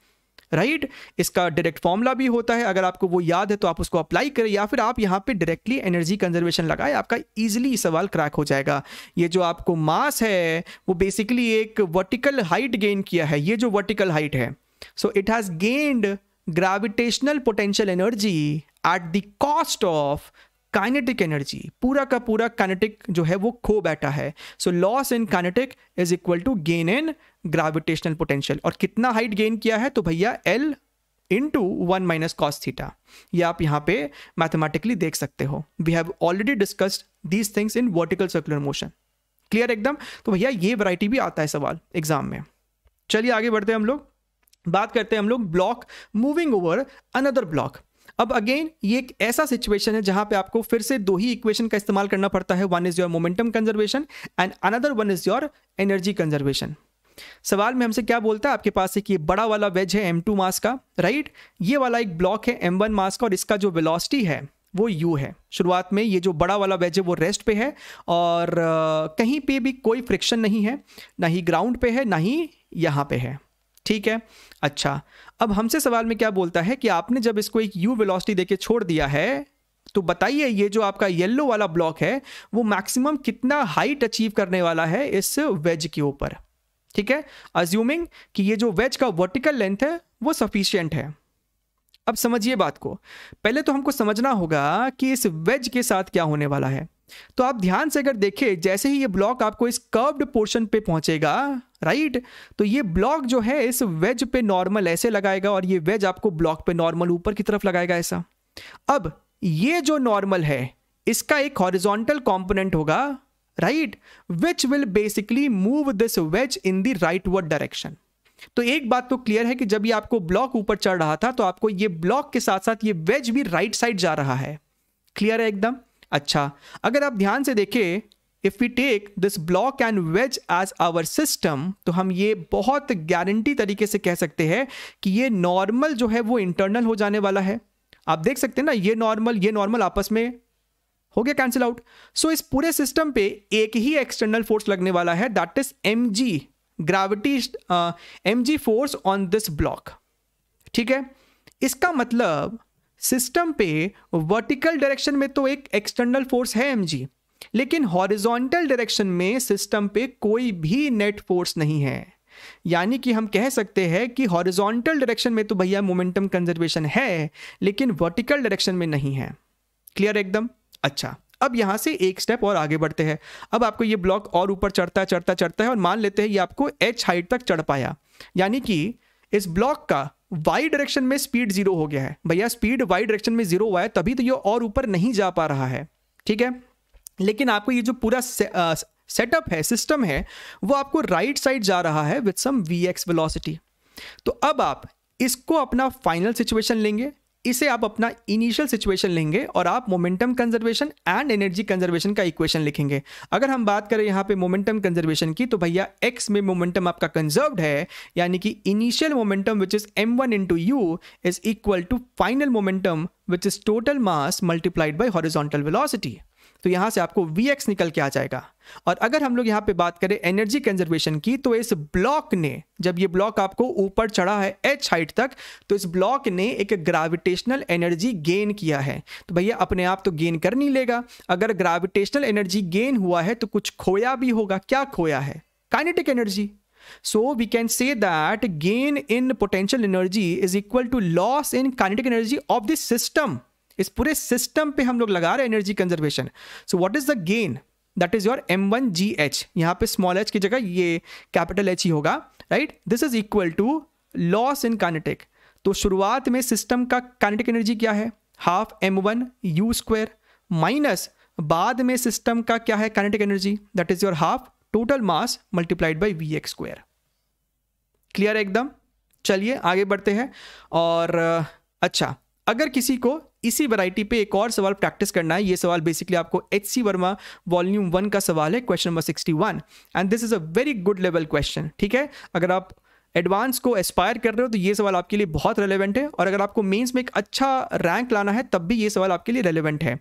राइट इसका डायरेक्ट फॉर्मूला भी होता है अगर आपको वो याद है तो आप उसको अप्लाई करें या फिर आप यहाँ पे डायरेक्टली एनर्जी कंजर्वेशन लगाए आपका ईजिली सवाल क्रैक हो जाएगा ये जो आपको मास है वो बेसिकली एक वर्टिकल हाइट गेन किया है ये जो वर्टिकल हाइट है so it has gained gravitational potential energy at the cost of kinetic energy पूरा का पूरा काइनेटिक जो है वो खो बैठा है so loss in kinetic is equal to gain in gravitational potential और कितना हाइट गेन किया है तो भैया l into one minus cos theta ये आप यहाँ पे मैथमेटिकली देख सकते हो we have already discussed these things in vertical circular motion clear एकदम तो भैया ये वैरायटी भी आता है सवाल एग्जाम में चलिए आगे बढ़ते हैं हम लोग बात करते हैं हम लोग block moving over another block अब अगेन ये एक ऐसा सिचुएशन है जहां पे आपको फिर से दो ही इक्वेशन का इस्तेमाल करना पड़ता है one is your momentum conservation and another one is your energy conservation सवाल में हमसे क्या बोलता है आपके पास एक ये बड़ा वाला वेज है एम टू मास का राइट ये वाला एक ब्लॉक है एम वन मास का और इसका जो वेलोसिटी है वो यू है शुरुआत में ये जो बड़ा वाला वेज है वो रेस्ट पे है और कहीं पे भी कोई फ्रिक्शन नहीं है ना ही ग्राउंड पे है ना ही यहाँ पे है ठीक है अच्छा अब हमसे सवाल में क्या बोलता है कि आपने जब इसको एक यू वेलोसिटी देके छोड़ दिया है तो बताइए ये जो आपका येलो वाला ब्लॉक है वो मैक्सिमम कितना हाइट अचीव करने वाला है इस वेज के ऊपर ठीक है अज्यूमिंग कि ये जो वेज का वर्टिकल लेंथ है वो सफिशियंट है अब समझिए बात को पहले तो हमको समझना होगा कि इस वेज के साथ क्या होने वाला है तो आप ध्यान से अगर देखें जैसे ही ये ब्लॉक आपको इस कर्व्ड पोर्शन पे पहुंचेगा राइट तो ये ब्लॉक जो है इस वेज पे नॉर्मल ऐसे लगाएगा और ये वेज आपको ब्लॉक पे नॉर्मल ऊपर की तरफ लगाएगा ऐसा अब ये जो नॉर्मल है इसका एक हॉरिजॉन्टल कॉम्पोनेंट होगा right which will basically move this wedge in the rightward direction तो एक बात तो क्लियर है कि जब ये आपको ब्लॉक ऊपर चढ़ रहा था तो आपको ये ब्लॉक के साथ साथ ये वेज भी राइट right साइड जा रहा है क्लियर है एकदम अच्छा अगर आप ध्यान से देखें if we take this block and wedge as our system तो हम ये बहुत गारंटी तरीके से कह सकते हैं कि ये नॉर्मल जो है वो इंटरनल हो जाने वाला है आप देख सकते हैं ना ये नॉर्मल ये नॉर्मल आपस में हो गया कैंसिल आउट सो इस पूरे सिस्टम पे एक ही एक्सटर्नल फोर्स लगने वाला है that is m g gravity m g force on this block ठीक है इसका मतलब सिस्टम पे वर्टिकल डायरेक्शन में तो एक एक्सटर्नल फोर्स है एम जी लेकिन हॉरिजॉन्टल डायरेक्शन में सिस्टम पे कोई भी नेट फोर्स नहीं है यानी कि हम कह सकते हैं कि हॉरिजॉन्टल डायरेक्शन में तो भैया मोमेंटम कंजर्वेशन है लेकिन वर्टिकल डायरेक्शन में नहीं है क्लियर एकदम अच्छा अब यहां से एक स्टेप और आगे बढ़ते हैं अब आपको ये ब्लॉक और ऊपर चढ़ता चढ़ता चढ़ता है और मान लेते हैं ये आपको एच हाइट तक चढ़ पाया यानी कि इस ब्लॉक का वाई डायरेक्शन में स्पीड जीरो हो गया है भैया स्पीड वाई डायरेक्शन में जीरो हुआ है तभी तो ये और ऊपर नहीं जा पा रहा है ठीक है लेकिन आपको ये जो पूरा सेटअप है सिस्टम है वो आपको राइट साइड जा रहा है with some v x velocity तो अब आप इसको अपना फाइनल सिचुएशन लेंगे इसे आप अपना इनिशियल सिचुएशन लेंगे और आप momentum conservation and energy conservation का इक्वेशन लिखेंगे अगर हम बात करें यहाँ पे मोमेंटम कंजर्वेशन की तो भैया एक्स में मोमेंटम आपका कंजर्व्ड है यानी कि initial momentum which is m one into u is equal to final momentum which is total mass multiplied by horizontal velocity तो यहाँ से आपको वी एक्स निकल के आ जाएगा और अगर हम लोग यहाँ पे बात करें एनर्जी कंजर्वेशन की तो इस ब्लॉक ने जब ये ब्लॉक आपको ऊपर चढ़ा है एच हाइट तक तो इस ब्लॉक ने एक ग्राविटेशनल एनर्जी गेन किया है तो भैया अपने आप तो गेन कर नहीं लेगा अगर ग्राविटेशनल एनर्जी गेन हुआ है तो कुछ खोया भी होगा क्या खोया है kinetic energy So we can say that gain in potential energy is equal to loss in kinetic energy of the system. इस पूरे सिस्टम पे हम लोग लगा रहे हैं energy conservation so what is the gain that is your m one g h यहाँ पे स्मॉल एच की जगह ये कैपिटल एच ही होगा right this is equal to loss in kinetic तो शुरुआत में सिस्टम का कानेटिक एनर्जी क्या है half m one u square minus बाद में सिस्टम का क्या है kinetic energy that is your half total mass multiplied by v x square clear एकदम चलिए आगे बढ़ते हैं और अच्छा अगर किसी को इसी वैरायटी पे एक और सवाल प्रैक्टिस करना है ये सवाल बेसिकली आपको एच सी वर्मा वॉल्यूम वन का सवाल है question number sixty one and this is a very good level question ठीक है अगर आप एडवांस को एस्पायर कर रहे हो तो ये सवाल आपके लिए बहुत रेलिवेंट है और अगर आपको मेंस में एक अच्छा रैंक लाना है तब भी ये सवाल आपके लिए रेलिवेंट है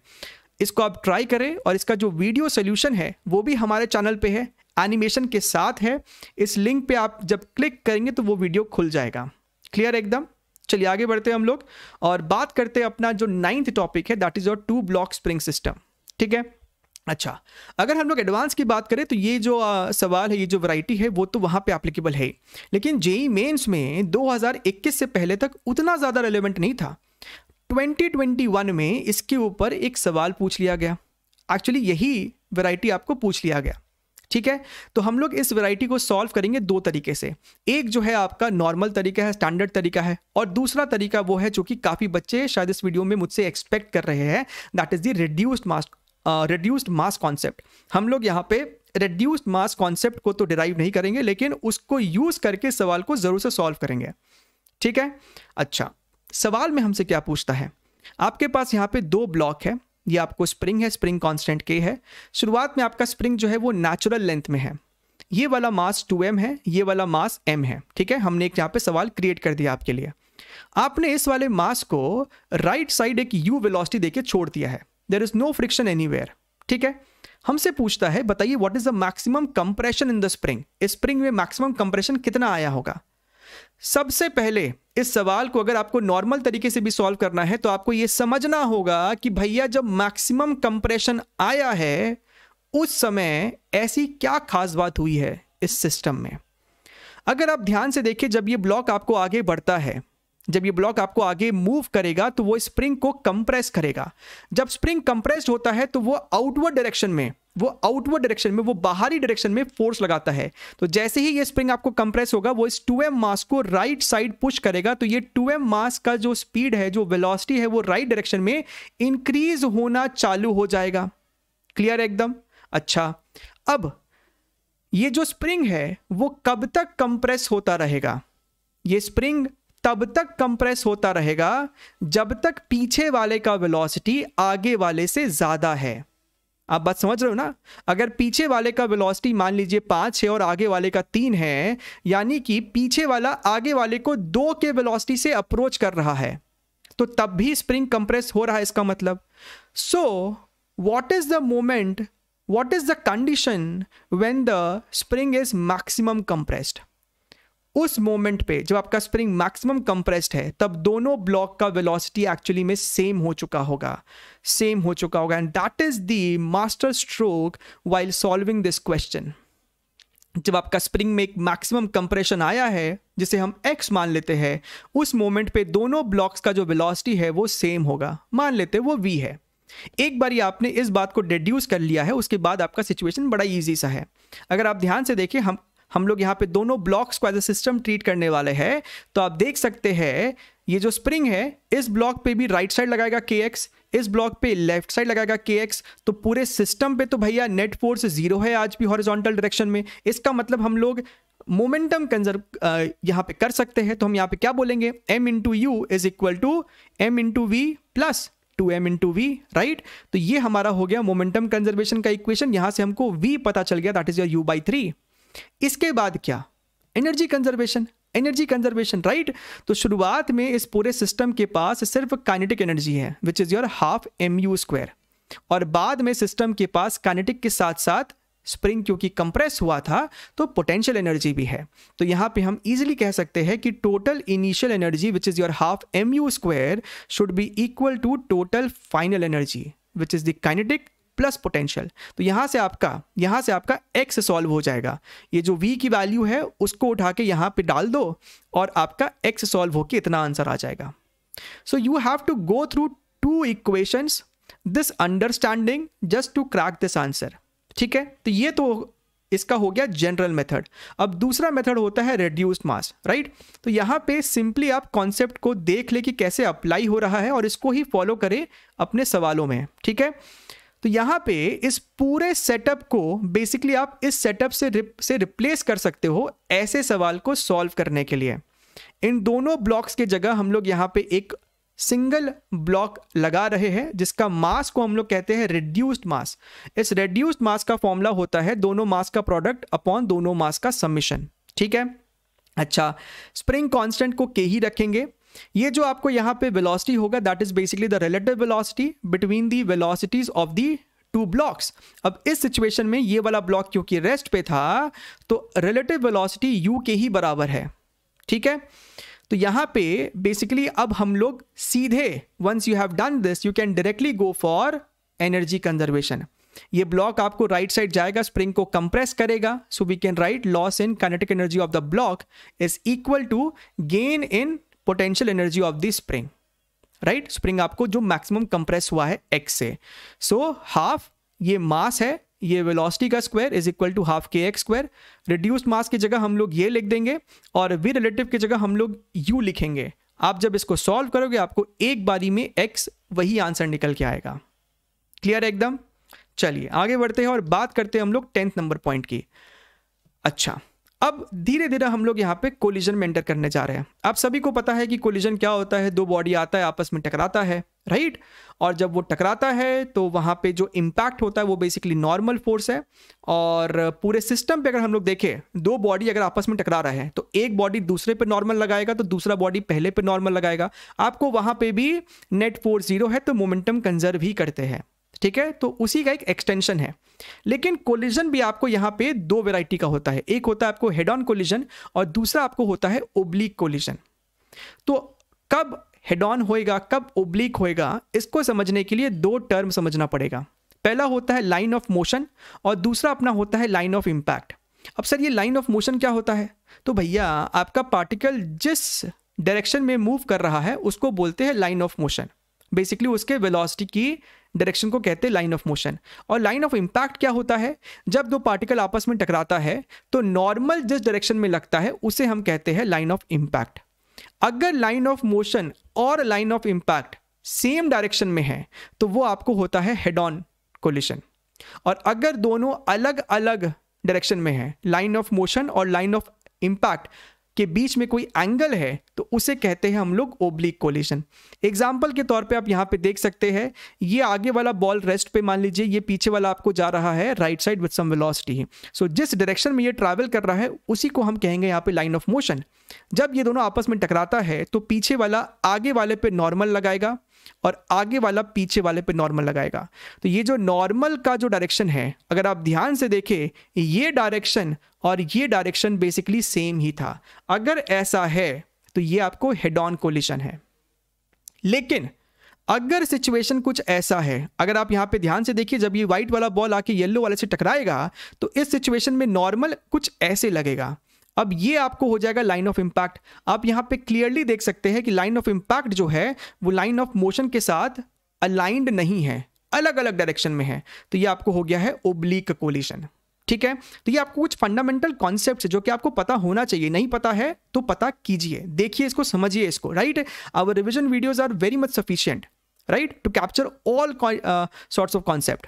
इसको आप ट्राई करें और इसका जो वीडियो सोल्यूशन है वो भी हमारे चैनल पे है एनिमेशन के साथ है इस लिंक पे आप जब क्लिक करेंगे तो वो वीडियो खुल जाएगा क्लियर एकदम चलिए आगे बढ़ते हैं हम लोग और बात करते हैं अपना जो नाइन्थ टॉपिक है that is your two block spring system ठीक है अच्छा अगर हम लोग एडवांस की बात करें तो ये जो आ, सवाल है ये जो वैरायटी है वो तो वहाँ पे एप्लीकेबल है लेकिन जेई मेंस में 2021 से पहले तक उतना ज़्यादा रेलिवेंट नहीं था 2021 में इसके ऊपर एक सवाल पूछ लिया गया एक्चुअली यही वैरायटी आपको पूछ लिया गया ठीक है तो हम लोग इस वैरायटी को सॉल्व करेंगे दो तरीके से एक जो है आपका नॉर्मल तरीका है स्टैंडर्ड तरीका है और दूसरा तरीका वो है जो कि काफ़ी बच्चे शायद इस वीडियो में मुझसे एक्सपेक्ट कर रहे हैं that is the reduced mass reduced mass concept हम लोग यहाँ पे रिड्यूस्ड मास कॉन्सेप्ट को तो डिराइव नहीं करेंगे लेकिन उसको यूज़ करके सवाल को ज़रूर से सॉल्व करेंगे ठीक है अच्छा सवाल में हमसे क्या पूछता है आपके पास यहाँ पे दो ब्लॉक है ये आपको स्प्रिंग है स्प्रिंग कांस्टेंट के है शुरुआत में आपका स्प्रिंग जो है वो नेचुरल लेंथ में है ये वाला मास 2m है ये वाला मास m है ठीक है हमने एक यहाँ पे सवाल क्रिएट कर दिया आपके लिए आपने इस वाले मास को राइट right साइड एक u वेलोसिटी देके छोड़ दिया है there is no friction any ठीक है हमसे पूछता है बताइए what is the maximum compression in the spring spring में मैक्सिमम कंप्रेशन कितना आया होगा सबसे पहले इस सवाल को अगर आपको नॉर्मल तरीके से भी सॉल्व करना है तो आपको यह समझना होगा कि भैया जब मैक्सिमम कंप्रेशन आया है उस समय ऐसी क्या खास बात हुई है इस सिस्टम में अगर आप ध्यान से देखें जब ये ब्लॉक आपको आगे बढ़ता है जब ये ब्लॉक आपको आगे मूव करेगा तो वो स्प्रिंग को कंप्रेस करेगा जब स्प्रिंग कंप्रेस्ड होता है तो वो आउटवर्ड डायरेक्शन में वो आउटवर्ड डायरेक्शन में वो बाहरी डायरेक्शन में फोर्स लगाता है तो जैसे ही ये स्प्रिंग आपको कंप्रेस होगा वो इस 2m मास को राइट साइड पुश करेगा तो ये 2m मास का जो स्पीड है जो वेलोसिटी है वो राइट डायरेक्शन में इंक्रीज होना चालू हो जाएगा क्लियर एकदम अच्छा अब ये जो स्प्रिंग है वो कब तक कंप्रेस होता रहेगा ये स्प्रिंग तब तक कंप्रेस होता रहेगा जब तक पीछे वाले का वेलोसिटी आगे वाले से ज़्यादा है आप बात समझ रहे हो ना अगर पीछे वाले का वेलोसिटी मान लीजिए पाँच है और आगे वाले का तीन है यानी कि पीछे वाला आगे वाले को दो के वेलोसिटी से अप्रोच कर रहा है तो तब भी स्प्रिंग कंप्रेस हो रहा है इसका मतलब so what is the moment what is the condition when the spring is maximum compressed उस मोमेंट पे जब आपका स्प्रिंग मैक्सिमम कंप्रेस्ड है तब दोनों ब्लॉक का वेलोसिटी एक्चुअली में सेम हो चुका होगा सेम हो चुका होगा and that is the master stroke while solving this question जब आपका स्प्रिंग में एक मैक्सिमम कंप्रेशन आया है जिसे हम एक्स मान लेते हैं उस मोमेंट पे दोनों ब्लॉक्स का जो वेलोसिटी है वो सेम होगा मान लेते हैं वो वी है एक बार आपने इस बात को डिड्यूस कर लिया है उसके बाद आपका सिचुएशन बड़ा इजी सा है अगर आप ध्यान से देखें हम हम लोग यहाँ पे दोनों ब्लॉक्स को एज अ सिस्टम ट्रीट करने वाले हैं तो आप देख सकते हैं ये जो स्प्रिंग है इस ब्लॉक पे भी राइट साइड लगाएगा के एक्स इस ब्लॉक पे लेफ्ट साइड लगाएगा के एक्स तो पूरे सिस्टम पे तो भैया नेट फोर्स जीरो है आज भी हॉरिजॉन्टल डायरेक्शन में इसका मतलब हम लोग मोमेंटम कंजर्व यहाँ पे कर सकते हैं तो हम यहाँ पे क्या बोलेंगे m into u is equal to m into v plus two m into v right तो ये हमारा हो गया मोमेंटम कंजर्वेशन का इक्वेशन यहाँ से हमको वी पता चल गया that is your u by three इसके बाद क्या energy conservation energy conservation right तो शुरुआत में इस पूरे सिस्टम के पास सिर्फ काइनेटिक एनर्जी है which is your half m u square और बाद में सिस्टम के पास काइनेटिक के साथ साथ स्प्रिंग क्योंकि कंप्रेस हुआ था तो पोटेंशियल एनर्जी भी है तो यहां पे हम इजीली कह सकते हैं कि total initial energy which is your half m u square should be equal to total final energy which is the kinetic plus potential तो यहाँ से आपका यहाँ से आपका एक्स सॉल्व हो जाएगा ये जो वी की वैल्यू है उसको उठा के यहाँ पे डाल दो और आपका एक्स सॉल्व होके इतना आंसर आ जाएगा so you have to go through two equations this understanding just to crack this answer ठीक है तो ये तो इसका हो गया जनरल मेथड अब दूसरा मेथड होता है रिड्यूस्ड मास राइट तो यहाँ पे सिंपली आप कॉन्सेप्ट को देख ले कि कैसे अप्लाई हो रहा है और इसको ही फॉलो करें अपने सवालों में ठीक है तो यहाँ पे इस पूरे सेटअप को बेसिकली आप इस सेटअप से रिप, से रिप्लेस कर सकते हो ऐसे सवाल को सॉल्व करने के लिए इन दोनों ब्लॉक्स के जगह हम लोग यहाँ पे एक सिंगल ब्लॉक लगा रहे हैं जिसका मास को हम लोग कहते हैं रिड्यूस्ड मास इस रिड्यूस्ड मास का फॉर्मूला होता है दोनों मास का प्रोडक्ट अपॉन दोनों मास का सबमिशन ठीक है अच्छा स्प्रिंग कांस्टेंट को के ही रखेंगे ये जो आपको यहाँ पे वेलोसिटी होगा that is basically the relative velocity between the velocities of the two blocks अब इस सिचुएशन में ये वाला ब्लॉक क्योंकि रेस्ट पे था तो रिलेटिव वेलोसिटी यू के ही बराबर है ठीक है तो यहाँ पे बेसिकली अब हम लोग सीधे once you have done this you can directly go for energy conservation ये ब्लॉक आपको राइट right साइड जाएगा स्प्रिंग को कंप्रेस करेगा so we can write loss in kinetic energy of the block is equal to gain in potential energy of the spring right spring आपको जो मैक्सिमम कंप्रेस हुआ है एक्स से सो हाफ ये मास है ये वेलोसिटी का square is equal to half k x square reduced mass की जगह हम लोग ये लिख देंगे और वी रिलेटिव की जगह हम लोग यू लिखेंगे आप जब इसको सॉल्व करोगे आपको एक बारी में एक्स वही आंसर निकल के आएगा क्लियर एकदम चलिए आगे बढ़ते हैं और बात करते हैं हम लोग टेंथ नंबर पॉइंट की अच्छा अब धीरे धीरे हम लोग यहाँ पे कोलिजन में एंटर करने जा रहे हैं आप सभी को पता है कि कोलिजन क्या होता है दो बॉडी आता है आपस में टकराता है राइट और जब वो टकराता है तो वहाँ पे जो इम्पैक्ट होता है वो बेसिकली नॉर्मल फोर्स है और पूरे सिस्टम पे अगर हम लोग देखें दो बॉडी अगर आपस में टकरा रहा है तो एक बॉडी दूसरे पर नॉर्मल लगाएगा तो दूसरा बॉडी पहले पर नॉर्मल लगाएगा आपको वहाँ पर भी नेट फोर्स जीरो है तो मोमेंटम कंजर्व ही करते हैं ठीक है तो उसी का एक एक्सटेंशन है लेकिन कोलिजन भी आपको यहाँ पे दो वेराइटी का होता है एक होता है आपको हेड ऑन कोलिजन और दूसरा आपको होता है ओब्लिक कोलिजन तो कब हेड ऑन होएगा कब ओब्लिक होएगा इसको समझने के लिए दो टर्म समझना पड़ेगा पहला होता है लाइन ऑफ मोशन और दूसरा अपना होता है लाइन ऑफ इम्पैक्ट अब सर ये लाइन ऑफ मोशन क्या होता है तो भैया आपका पार्टिकल जिस डायरेक्शन में मूव कर रहा है उसको बोलते हैं लाइन ऑफ मोशन बेसिकली उसके वेलोसिटी की डायरेक्शन को कहते हैं लाइन ऑफ मोशन और लाइन ऑफ इम्पैक्ट क्या होता है जब दो पार्टिकल आपस में टकराता है तो नॉर्मल जिस डायरेक्शन में लगता है उसे हम कहते हैं लाइन ऑफ इम्पैक्ट अगर लाइन ऑफ मोशन और line of impact same direction में है तो वो आपको होता है हेड ऑन कोलिशन और अगर दोनों अलग अलग डायरेक्शन में है लाइन ऑफ मोशन और लाइन ऑफ इम्पैक्ट के बीच में कोई एंगल है तो उसे कहते हैं हम लोग ओब्लिक कोलिशन एग्जाम्पल के तौर पे आप यहाँ पे देख सकते हैं ये आगे वाला बॉल रेस्ट पे मान लीजिए ये पीछे वाला आपको जा रहा है right side with some velocity so जिस डायरेक्शन में ये ट्रैवल कर रहा है उसी को हम कहेंगे यहाँ पे लाइन ऑफ मोशन जब ये दोनों आपस में टकराता है तो पीछे वाला आगे वाले पे नॉर्मल लगाएगा और आगे वाला पीछे वाले पे नॉर्मल लगाएगा तो ये जो नॉर्मल का जो डायरेक्शन है अगर आप ध्यान से देखें ये डायरेक्शन और ये डायरेक्शन बेसिकली सेम ही था अगर ऐसा है तो ये आपको हेड ऑन कोलिशन है लेकिन अगर सिचुएशन कुछ ऐसा है अगर आप यहां पे ध्यान से देखिए जब ये व्हाइट वाला बॉल आके येलो वाले से टकराएगा तो इस सिचुएशन में नॉर्मल कुछ ऐसे लगेगा अब ये आपको हो जाएगा लाइन ऑफ इम्पैक्ट आप यहाँ पे क्लियरली देख सकते हैं कि लाइन ऑफ इम्पैक्ट जो है वो लाइन ऑफ मोशन के साथ अलाइंड नहीं है अलग अलग डायरेक्शन में है तो ये आपको हो गया है ओब्लिक कोलिशन ठीक है तो ये आपको कुछ फंडामेंटल कॉन्सेप्ट जो कि आपको पता होना चाहिए नहीं पता है तो पता कीजिए देखिए इसको समझिए इसको right our revision videos are very much sufficient right to capture all sorts of concept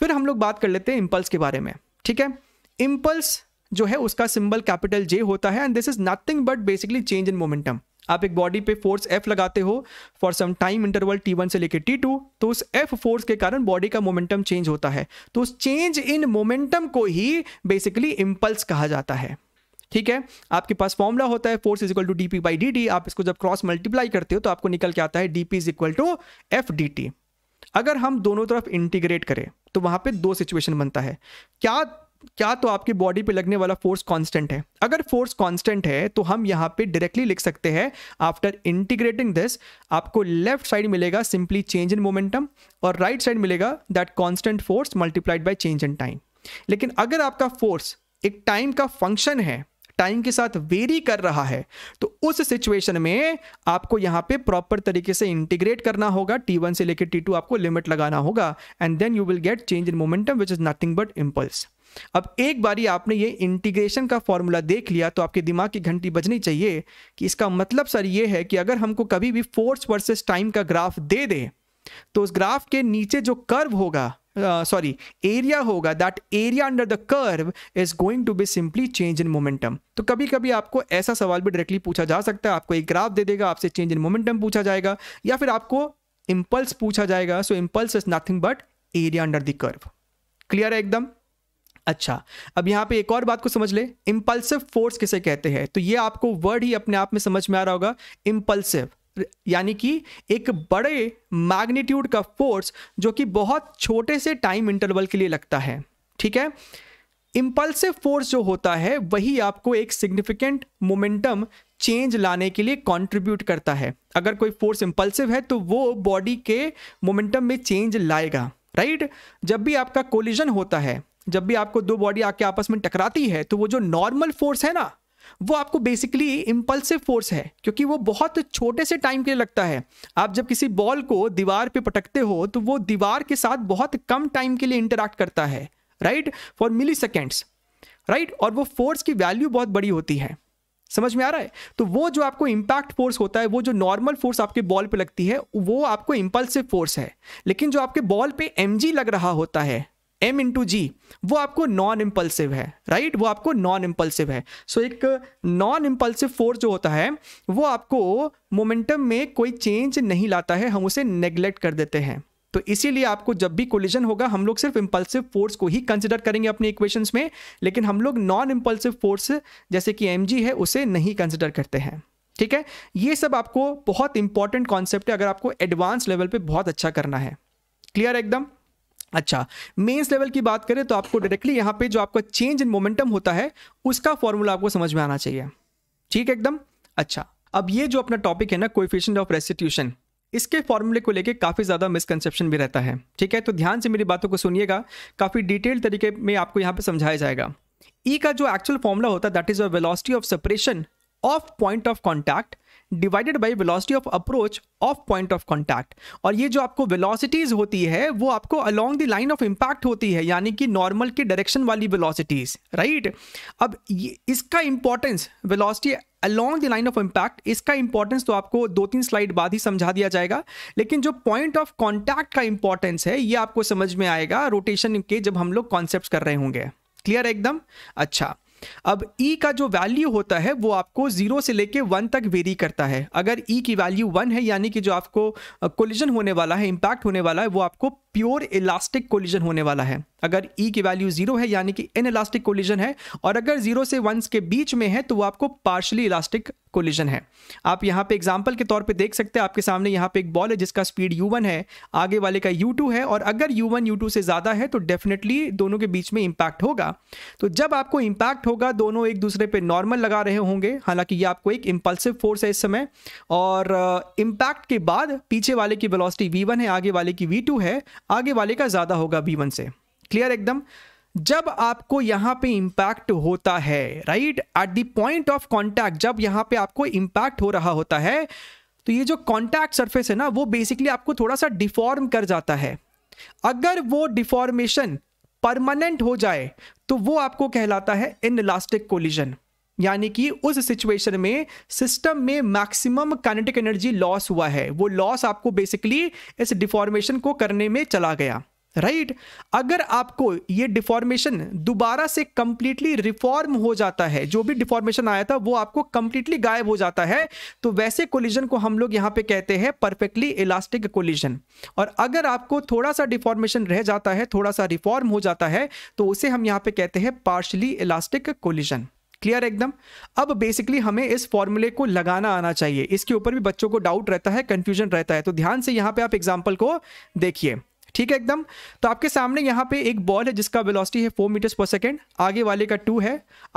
फिर हम लोग बात कर लेते हैं इम्पल्स के बारे में ठीक है इम्पल्स जो है उसका सिंबल कैपिटल जे होता है and this is nothing but basically change in momentum आप एक बॉडी पे फोर्स एफ लगाते हो for some time interval t one से लेकर टी टू तो उस एफ फोर्स के कारण बॉडी का मोमेंटम चेंज होता है तो उस चेंज इन मोमेंटम को ही बेसिकली इम्पल्स कहा जाता है ठीक है आपके पास फॉर्मूला होता है force is equal to d p by d t आप इसको जब क्रॉस मल्टीप्लाई करते हो तो आपको निकल के आता है d p is equal to F d t अगर हम दोनों तरफ इंटीग्रेट करें तो वहां पे दो सिचुएशन बनता है क्या क्या तो आपकी बॉडी पे लगने वाला फोर्स कांस्टेंट है अगर फोर्स कांस्टेंट है तो हम यहाँ पे डायरेक्टली लिख सकते हैं आफ्टर इंटीग्रेटिंग दिस आपको लेफ्ट साइड मिलेगा सिंपली चेंज इन मोमेंटम और राइट right साइड मिलेगा that constant force multiplied by change in time लेकिन अगर आपका फोर्स एक टाइम का फंक्शन है टाइम के साथ वेरी कर रहा है तो उस सिचुएशन में आपको यहां पे प्रॉपर तरीके से इंटीग्रेट करना होगा वन से लेकर टू आपको लिमिट लगाना होगा and then you will get change in momentum which is nothing but impulse अब एक बारी आपने ये इंटीग्रेशन का फॉर्मूला देख लिया तो आपके दिमाग की घंटी बजनी चाहिए कि इसका मतलब सर ये है कि अगर हमको कभी भी फोर्स वर्सेस टाइम का ग्राफ दे दे तो उस ग्राफ के नीचे जो कर्व होगा सॉरी एरिया होगा that area under the curve is going to be simply change in momentum तो कभी कभी आपको ऐसा सवाल भी डायरेक्टली पूछा जा सकता है आपको एक ग्राफ दे देगा आपसे चेंज इन मोमेंटम पूछा जाएगा या फिर आपको इम्पल्स पूछा जाएगा so impulse is nothing but area under the curve clear है एकदम अच्छा अब यहाँ पे एक और बात को समझ ले इम्पल्सिव फोर्स किसे कहते हैं तो ये आपको वर्ड ही अपने आप में समझ में आ रहा होगा इम्पल्सिव यानी कि एक बड़े मैग्नीट्यूड का फोर्स जो कि बहुत छोटे से टाइम इंटरवल के लिए लगता है ठीक है इम्पल्सिव फोर्स जो होता है वही आपको एक सिग्निफिकेंट मोमेंटम चेंज लाने के लिए कंट्रीब्यूट करता है अगर कोई फोर्स इम्पल्सिव है तो वो बॉडी के मोमेंटम में चेंज लाएगा राइट जब भी आपका कोलिजन होता है जब भी आपको दो बॉडी आके आपस में टकराती है तो वो जो नॉर्मल फोर्स है ना वो आपको बेसिकली इम्पल्सिव फोर्स है क्योंकि वो बहुत छोटे से टाइम के लिए लगता है आप जब किसी बॉल को दीवार पे पटकते हो तो वो दीवार के साथ बहुत कम टाइम के लिए इंटरेक्ट करता है right for milliseconds right और वो फोर्स की वैल्यू बहुत बड़ी होती है समझ में आ रहा है तो वो जो आपको इम्पैक्ट फोर्स होता है वो जो नॉर्मल फोर्स आपके बॉल पे लगती है वो आपको इंपल्सिव फोर्स है लेकिन जो आपके बॉल पे एम लग रहा होता है एम इंटू जी वो आपको नॉन इम्पल्सिव है राइट वो आपको नॉन इम्पल्सिव है सो so, एक नॉन इम्पल्सिव फोर्स जो होता है वो आपको मोमेंटम में कोई चेंज नहीं लाता है हम उसे नेग्लेक्ट कर देते हैं तो इसीलिए आपको जब भी कोलिजन होगा हम लोग सिर्फ इम्पल्सिव फोर्स को ही कंसिडर करेंगे अपने इक्वेशंस में लेकिन हम लोग नॉन इम्पल्सिव फोर्स जैसे कि एम है उसे नहीं कंसिडर करते हैं ठीक है ये सब आपको बहुत इंपॉर्टेंट कॉन्सेप्ट है अगर आपको एडवांस लेवल पे बहुत अच्छा करना है क्लियर एकदम अच्छा मेंस लेवल की बात करें तो आपको डायरेक्टली यहाँ पे जो आपका चेंज इन मोमेंटम होता है उसका फॉर्मूला आपको समझ में आना चाहिए ठीक है एकदम अच्छा अब ये जो अपना टॉपिक है ना कोफिशियंट ऑफ रेस्टिट्यूशन इसके फॉर्मूले को लेके काफ़ी ज़्यादा मिसकनसेप्शन भी रहता है ठीक है तो ध्यान से मेरी बातों को सुनिएगा काफ़ी डिटेल तरीके में आपको यहाँ पे समझाया जाएगा ई e का जो एक्चुअल फॉर्मूला होता है that is a velocity of separation of point of contact divided by velocity of approach of point of contact और ये जो आपको वेलोसिटीज होती है वो आपको along the line of impact होती है यानी कि नॉर्मल की डायरेक्शन वाली वेलोसिटीज राइट अब ये, इसका importance velocity along the line of impact इसका इंपॉर्टेंस तो आपको दो तीन स्लाइड बाद ही समझा दिया जाएगा लेकिन जो पॉइंट ऑफ कॉन्टैक्ट का इंपॉर्टेंस है ये आपको समझ में आएगा रोटेशन के जब हम लोग कॉन्सेप्ट कर रहे होंगे क्लियर है एकदम अच्छा अब ई e का जो वैल्यू होता है वो आपको जीरो से लेके वन तक वेरी करता है अगर ई e की वैल्यू वन है यानी कि जो आपको कोलिजन होने वाला है इंपैक्ट होने वाला है वो आपको प्योर इलास्टिक कोलिजन होने वाला है अगर ई e की वैल्यू जीरो है यानी कि इन इलास्टिक कोलिजन है और अगर जीरो से वंस के बीच में है तो वो आपको पार्शली इलास्टिक कोलिजन है आप यहाँ पे एग्जाम्पल के तौर पे देख सकते हैं आपके सामने यहाँ पे एक बॉल है जिसका स्पीड यू है आगे वाले का यू है और अगर यू वन से ज़्यादा है तो डेफिनेटली दोनों के बीच में इम्पैक्ट होगा तो जब आपको इम्पैक्ट होगा दोनों एक दूसरे पर नॉर्मल लगा रहे होंगे हालांकि ये आपको एक इम्पल्सिव फोर्स है इस समय और इम्पैक्ट uh, के बाद पीछे वाले की वेलोसिटी v1 है आगे वाले की v2 है आगे वाले का ज़्यादा होगा बी वन से क्लियर एकदम जब आपको यहाँ पे इम्पैक्ट होता है right at the point of contact जब यहाँ पे आपको इम्पैक्ट हो रहा होता है तो ये जो कॉन्टैक्ट सरफेस है ना वो बेसिकली आपको थोड़ा सा डिफॉर्म कर जाता है अगर वो डिफॉर्मेशन परमानेंट हो जाए तो वो आपको कहलाता है इन इलास्टिक कोलिजन यानी कि उस सिचुएशन में सिस्टम में मैक्सिमम काइनेटिक एनर्जी लॉस हुआ है वो लॉस आपको बेसिकली इस डिफॉर्मेशन को करने में चला गया राइट right? अगर आपको ये डिफॉर्मेशन दोबारा से कंप्लीटली रिफॉर्म हो जाता है जो भी डिफॉर्मेशन आया था वो आपको कंप्लीटली गायब हो जाता है तो वैसे कोलिजन को हम लोग यहाँ पे कहते हैं परफेक्टली इलास्टिक कोलिजन और अगर आपको थोड़ा सा डिफॉर्मेशन रह जाता है थोड़ा सा रिफॉर्म हो जाता है तो उसे हम यहाँ पे कहते हैं पार्शली इलास्टिक कोलिजन क्लियर एकदम अब बेसिकली हमें इस फॉर्मूले को लगाना आना चाहिए इसके ऊपर भी बच्चों को डाउट रहता है कंफ्यूजन रहता है तो ध्यान से यहाँ पे आप एग्जाम्पल को देखिए ठीक है एकदम तो आपके सामने यहाँ पे एक बॉल है जिसका वेलोसिटी है फोर मीटर्स पर सेकेंड आगे वाले का टू है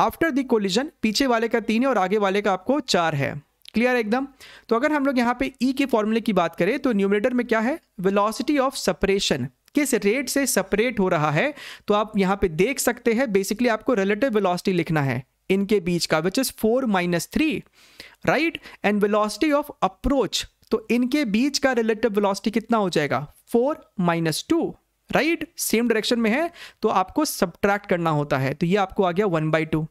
आफ्टर द कोलिजन पीछे वाले का तीन है और आगे वाले का आपको चार है क्लियर एकदम तो अगर हम लोग यहाँ पे ई e के फॉर्मूले की बात करें तो न्यूमिनेटर में क्या है वेलोसिटी ऑफ सेपरेशन किस रेट से सेपरेट हो रहा है तो आप यहाँ पे देख सकते हैं बेसिकली आपको रिलेटिव वेलोसिटी लिखना है इनके बीच का which is four minus three right and velocity of approach तो इनके बीच का रिलेटिव वेलोसिटी कितना हो जाएगा four minus two right same direction में है तो आपको सब्ट्रैक्ट करना होता है तो ये आपको आ गया वन बाई टू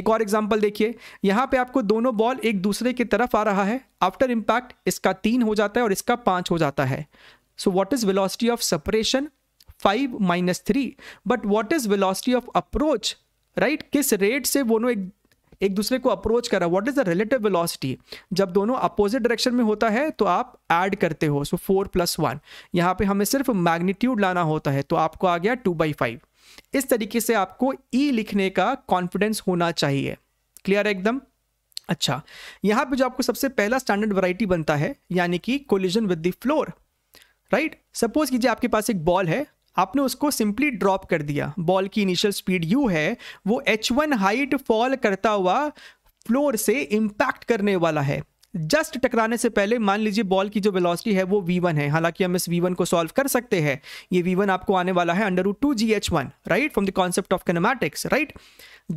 एक और एग्जांपल देखिए यहां पे आपको दोनों बॉल एक दूसरे की तरफ आ रहा है आफ्टर इंपैक्ट इसका तीन हो जाता है और इसका पांच हो जाता है so what is velocity of separation five minus three but what is velocity of approach right किस रेट से दोनों एक एक दूसरे को अप्रोच करा what is the relative velocity जब दोनों अपोजिट डायरेक्शन में होता है तो आप ऐड करते हो सो फोर प्लस वन यहाँ पे हमें सिर्फ मैग्नीट्यूड लाना होता है तो आपको आ गया टू बाई फाइव इस तरीके से आपको ई e लिखने का कॉन्फिडेंस होना चाहिए क्लियर है एकदम अच्छा यहाँ पे जो आपको सबसे पहला स्टैंडर्ड वराइटी बनता है यानी कि collision with the floor right suppose कीजिए आपके पास एक बॉल है आपने उसको सिंपली ड्रॉप कर दिया बॉल की इनिशियल स्पीड यू है वो एच वन हाइट फॉल करता हुआ फ्लोर से इम्पैक्ट करने वाला है जस्ट टकराने से पहले मान लीजिए बॉल की जो वेलोसिटी है वो वी वन है हालांकि हम इस वन को सॉल्व कर सकते हैं ये वन आपको आने वाला है under two g h one right from the concept of kinematics right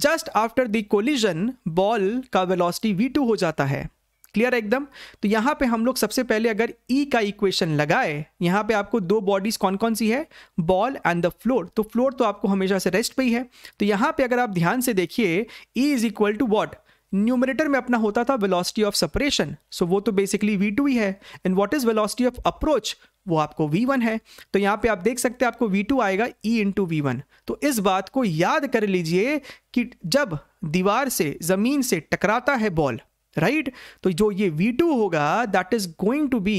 just after the collision ball का वेलोसिटी टू हो जाता है क्लियर है एकदम तो यहाँ पे हम लोग सबसे पहले अगर ई e का इक्वेशन लगाए यहाँ पे आपको दो बॉडीज कौन कौन सी है बॉल एंड द फ्लोर तो फ्लोर तो आपको हमेशा से रेस्ट पे ही है तो यहाँ पे अगर आप ध्यान से देखिए e is equal to what numerator में अपना होता था वेलोसिटी ऑफ सेपरेशन सो वो तो बेसिकली वी टू ही है and what is velocity of approach वो आपको V1 है तो यहाँ पे आप देख सकते हैं आपको V2 आएगा E इंटू वी तो इस बात को याद कर लीजिए कि जब दीवार से ज़मीन से टकराता है बॉल राइट तो जो ये वी टू होगा that is going to be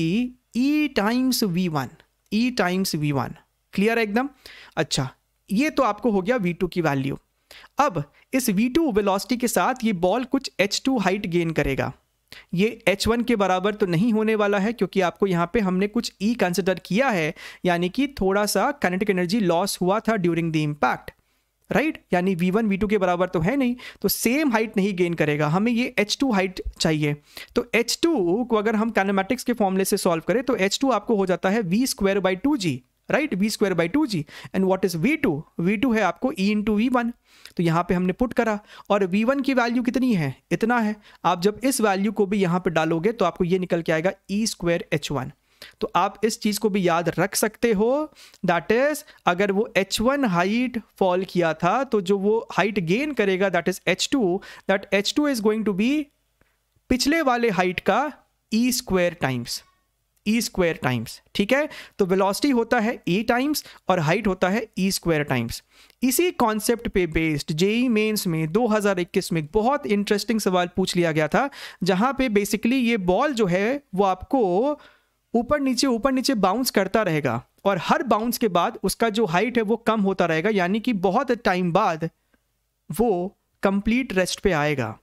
e times v one e times v one clear है एकदम अच्छा ये तो आपको हो गया वी टू की वैल्यू अब इस वी टू वेलोसिटी के साथ ये बॉल कुछ एच टू हाइट गेन करेगा ये एच वन के बराबर तो नहीं होने वाला है क्योंकि आपको यहाँ पे हमने कुछ e कंसिडर किया है यानी कि थोड़ा सा कनेटिक एनर्जी लॉस हुआ था ड्यूरिंग द इम्पैक्ट राइट यानी वी वन वी टू के बराबर तो है नहीं तो सेम हाइट नहीं गेन करेगा हमें ये एच टू हाइट चाहिए तो एच टू को अगर हम कैनमेटिक्स के फॉर्मूले से सॉल्व करें तो एच टू आपको हो जाता है v square by two g right v square by two g and what is v two v two है आपको e into v one तो यहाँ पे हमने पुट करा और वी वन की वैल्यू कितनी है इतना है आप जब इस वैल्यू को भी यहाँ पे डालोगे तो आपको ये निकल के आएगा ई स्क्वायर एच वन तो आप इस चीज़ को भी याद रख सकते हो दैट इज़ अगर वो एच वन हाइट फॉल किया था तो जो वो हाइट गेन करेगा that is h two that h two is going to be पिछले वाले हाइट का e square times e square times ठीक है तो वेलोसिटी होता है ए e टाइम्स और हाइट होता है ई स्क्वायर टाइम्स इसी कॉन्सेप्ट पे बेस्ड जेई मेंस में 2021 में बहुत इंटरेस्टिंग सवाल पूछ लिया गया था जहां पे बेसिकली ये बॉल जो है वो आपको ऊपर नीचे ऊपर नीचे बाउंस करता रहेगा और हर बाउंस के बाद उसका जो हाइट है वो कम होता रहेगा यानी कि बहुत टाइम बाद वो कंप्लीट रेस्ट पे आएगा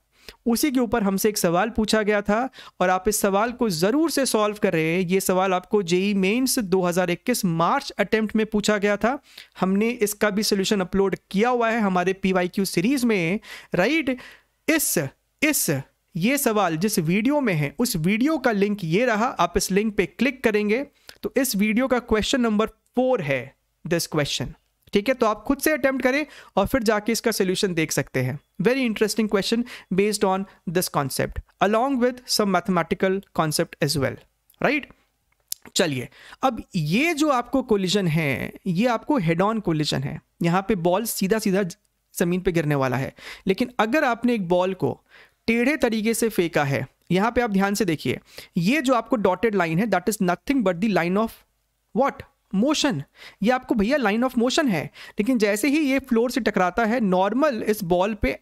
उसी के ऊपर हमसे एक सवाल पूछा गया था और आप इस सवाल को ज़रूर से सॉल्व कर रहे हैं ये सवाल आपको जेई मेंस 2021 मार्च अटेम्प्ट में पूछा गया था हमने इसका भी सोल्यूशन अपलोड किया हुआ है हमारे पी सीरीज़ में राइट इस इस ये सवाल जिस वीडियो में है उस वीडियो का लिंक ये रहा आप इस लिंक पे क्लिक करेंगे तो इस वीडियो का क्वेश्चन नंबर फोर है दिस क्वेश्चन ठीक है तो आप खुद से अटेम्प्ट करें और फिर जाके इसका सोल्यूशन देख सकते हैं very interesting question based on this concept along with some mathematical concept as well right चलिए अब ये जो आपको कोलिजन है ये आपको हेड ऑन कोलिजन है यहाँ पे बॉल सीधा सीधा जमीन पे गिरने वाला है लेकिन अगर आपने एक बॉल को टेढ़े तरीके से फेंका है यहां पे आप ध्यान से देखिए ये जो आपको डॉटेड लाइन है that is nothing but the line of what motion ये आपको भैया लाइन ऑफ मोशन है लेकिन जैसे ही ये फ्लोर से टकराता है नॉर्मल इस बॉल पे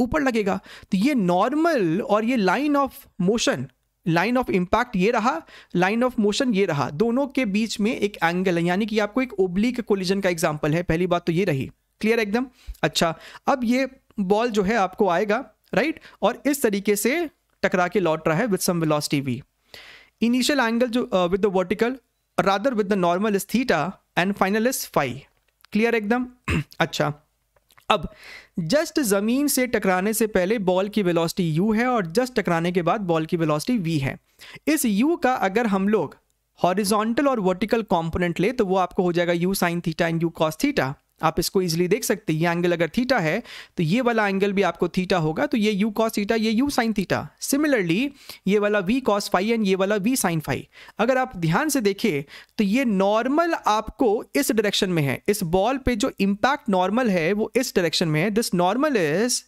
ऊपर लगेगा तो ये नॉर्मल और ये line of motion line of impact ये रहा लाइन ऑफ मोशन ये रहा दोनों के बीच में एक एंगल है यानी कि आपको एक ओब्लिक कोलिजन का एग्जाम्पल है पहली बात तो ये रही क्लियर एकदम अच्छा अब ये बॉल जो है आपको आएगा राइट right? और इस तरीके से टकरा के लौट रहा है with some velocity v initial angle जो with the vertical rather with the normal is theta and final is five clear एकदम *clears throat* अच्छा अब जस्ट ज़मीन से टकराने से पहले बॉल की वेलोसिटी यू है और जस्ट टकराने के बाद बॉल की वेलोसिटी वी है इस यू का अगर हम लोग हॉरिजॉन्टल और वर्टिकल कंपोनेंट ले तो वो आपको हो जाएगा u sine theta and u cos theta आप इसको इजीली देख सकते हैं ये एंगल अगर थीटा है तो ये वाला एंगल भी आपको थीटा होगा तो ये यू कॉस थीटा ये यू साइन थीटा सिमिलरली ये वाला वी कॉस फाई एंड ये वाला वी साइन फाई अगर आप ध्यान से देखें तो ये नॉर्मल आपको इस डायरेक्शन में है इस बॉल पे जो इम्पैक्ट नॉर्मल है वो इस डायरेक्शन में है this normal is